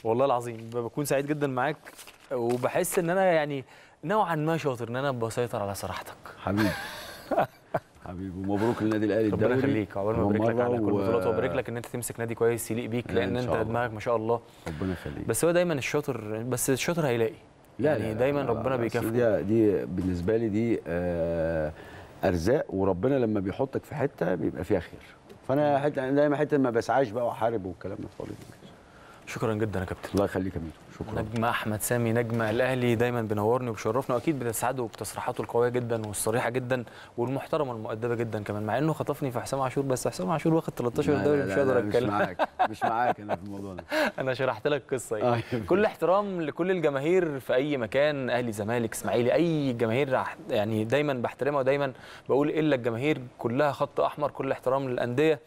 والله العظيم بكون سعيد جدا معاك وبحس ان انا يعني نوعا ما شاطر ان انا بسيطر على صراحتك حبيبي حبيبي ومبروك للنادي الاهلي الدوري ربنا يخليك عقبال ما ابارك لك على كل البطولات وابارك لك ان انت تمسك نادي كويس يليق بيك لان انت دماغك ما شاء الله ربنا يخليك بس هو دايما الشاطر بس الشاطر هيلاقي لا يعني لا دايما لا ربنا بيكافئ دي دي بالنسبه لي دي آه ارزاق وربنا لما بيحطك في حته بيبقى فيها خير فانا حتة دايما حته ما بسعاش بقى واحارب والكلام ده خالص شكرا جدا يا كابتن الله يخليك يا شكرا نجم أحمد سامي نجم الأهلي دايما بنورني وبشرفنا وأكيد بتسعده بتصريحاته القوية جدا والصريحة جدا والمحترمة المؤدبة جدا كمان مع إنه خطفني في حسام عاشور بس حسام عاشور واخد 13 دوري مش قادر أتكلم مش معاك مش معاك أنا في الموضوع ده أنا شرحت لك قصة يعني طيب. كل احترام لكل الجماهير في أي مكان أهلي زمالك إسماعيلي أي جماهير يعني دايما بحترمها ودايما بقول إلا الجماهير كلها خط أحمر كل احترام للأندية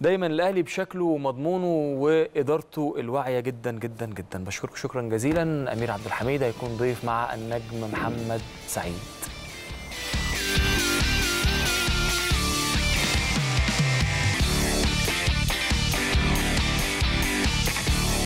دايما الاهلي بشكله ومضمونه وادارته الواعيه جدا جدا جدا بشكرك شكرا جزيلا امير عبد الحميد هيكون ضيف مع النجم محمد سعيد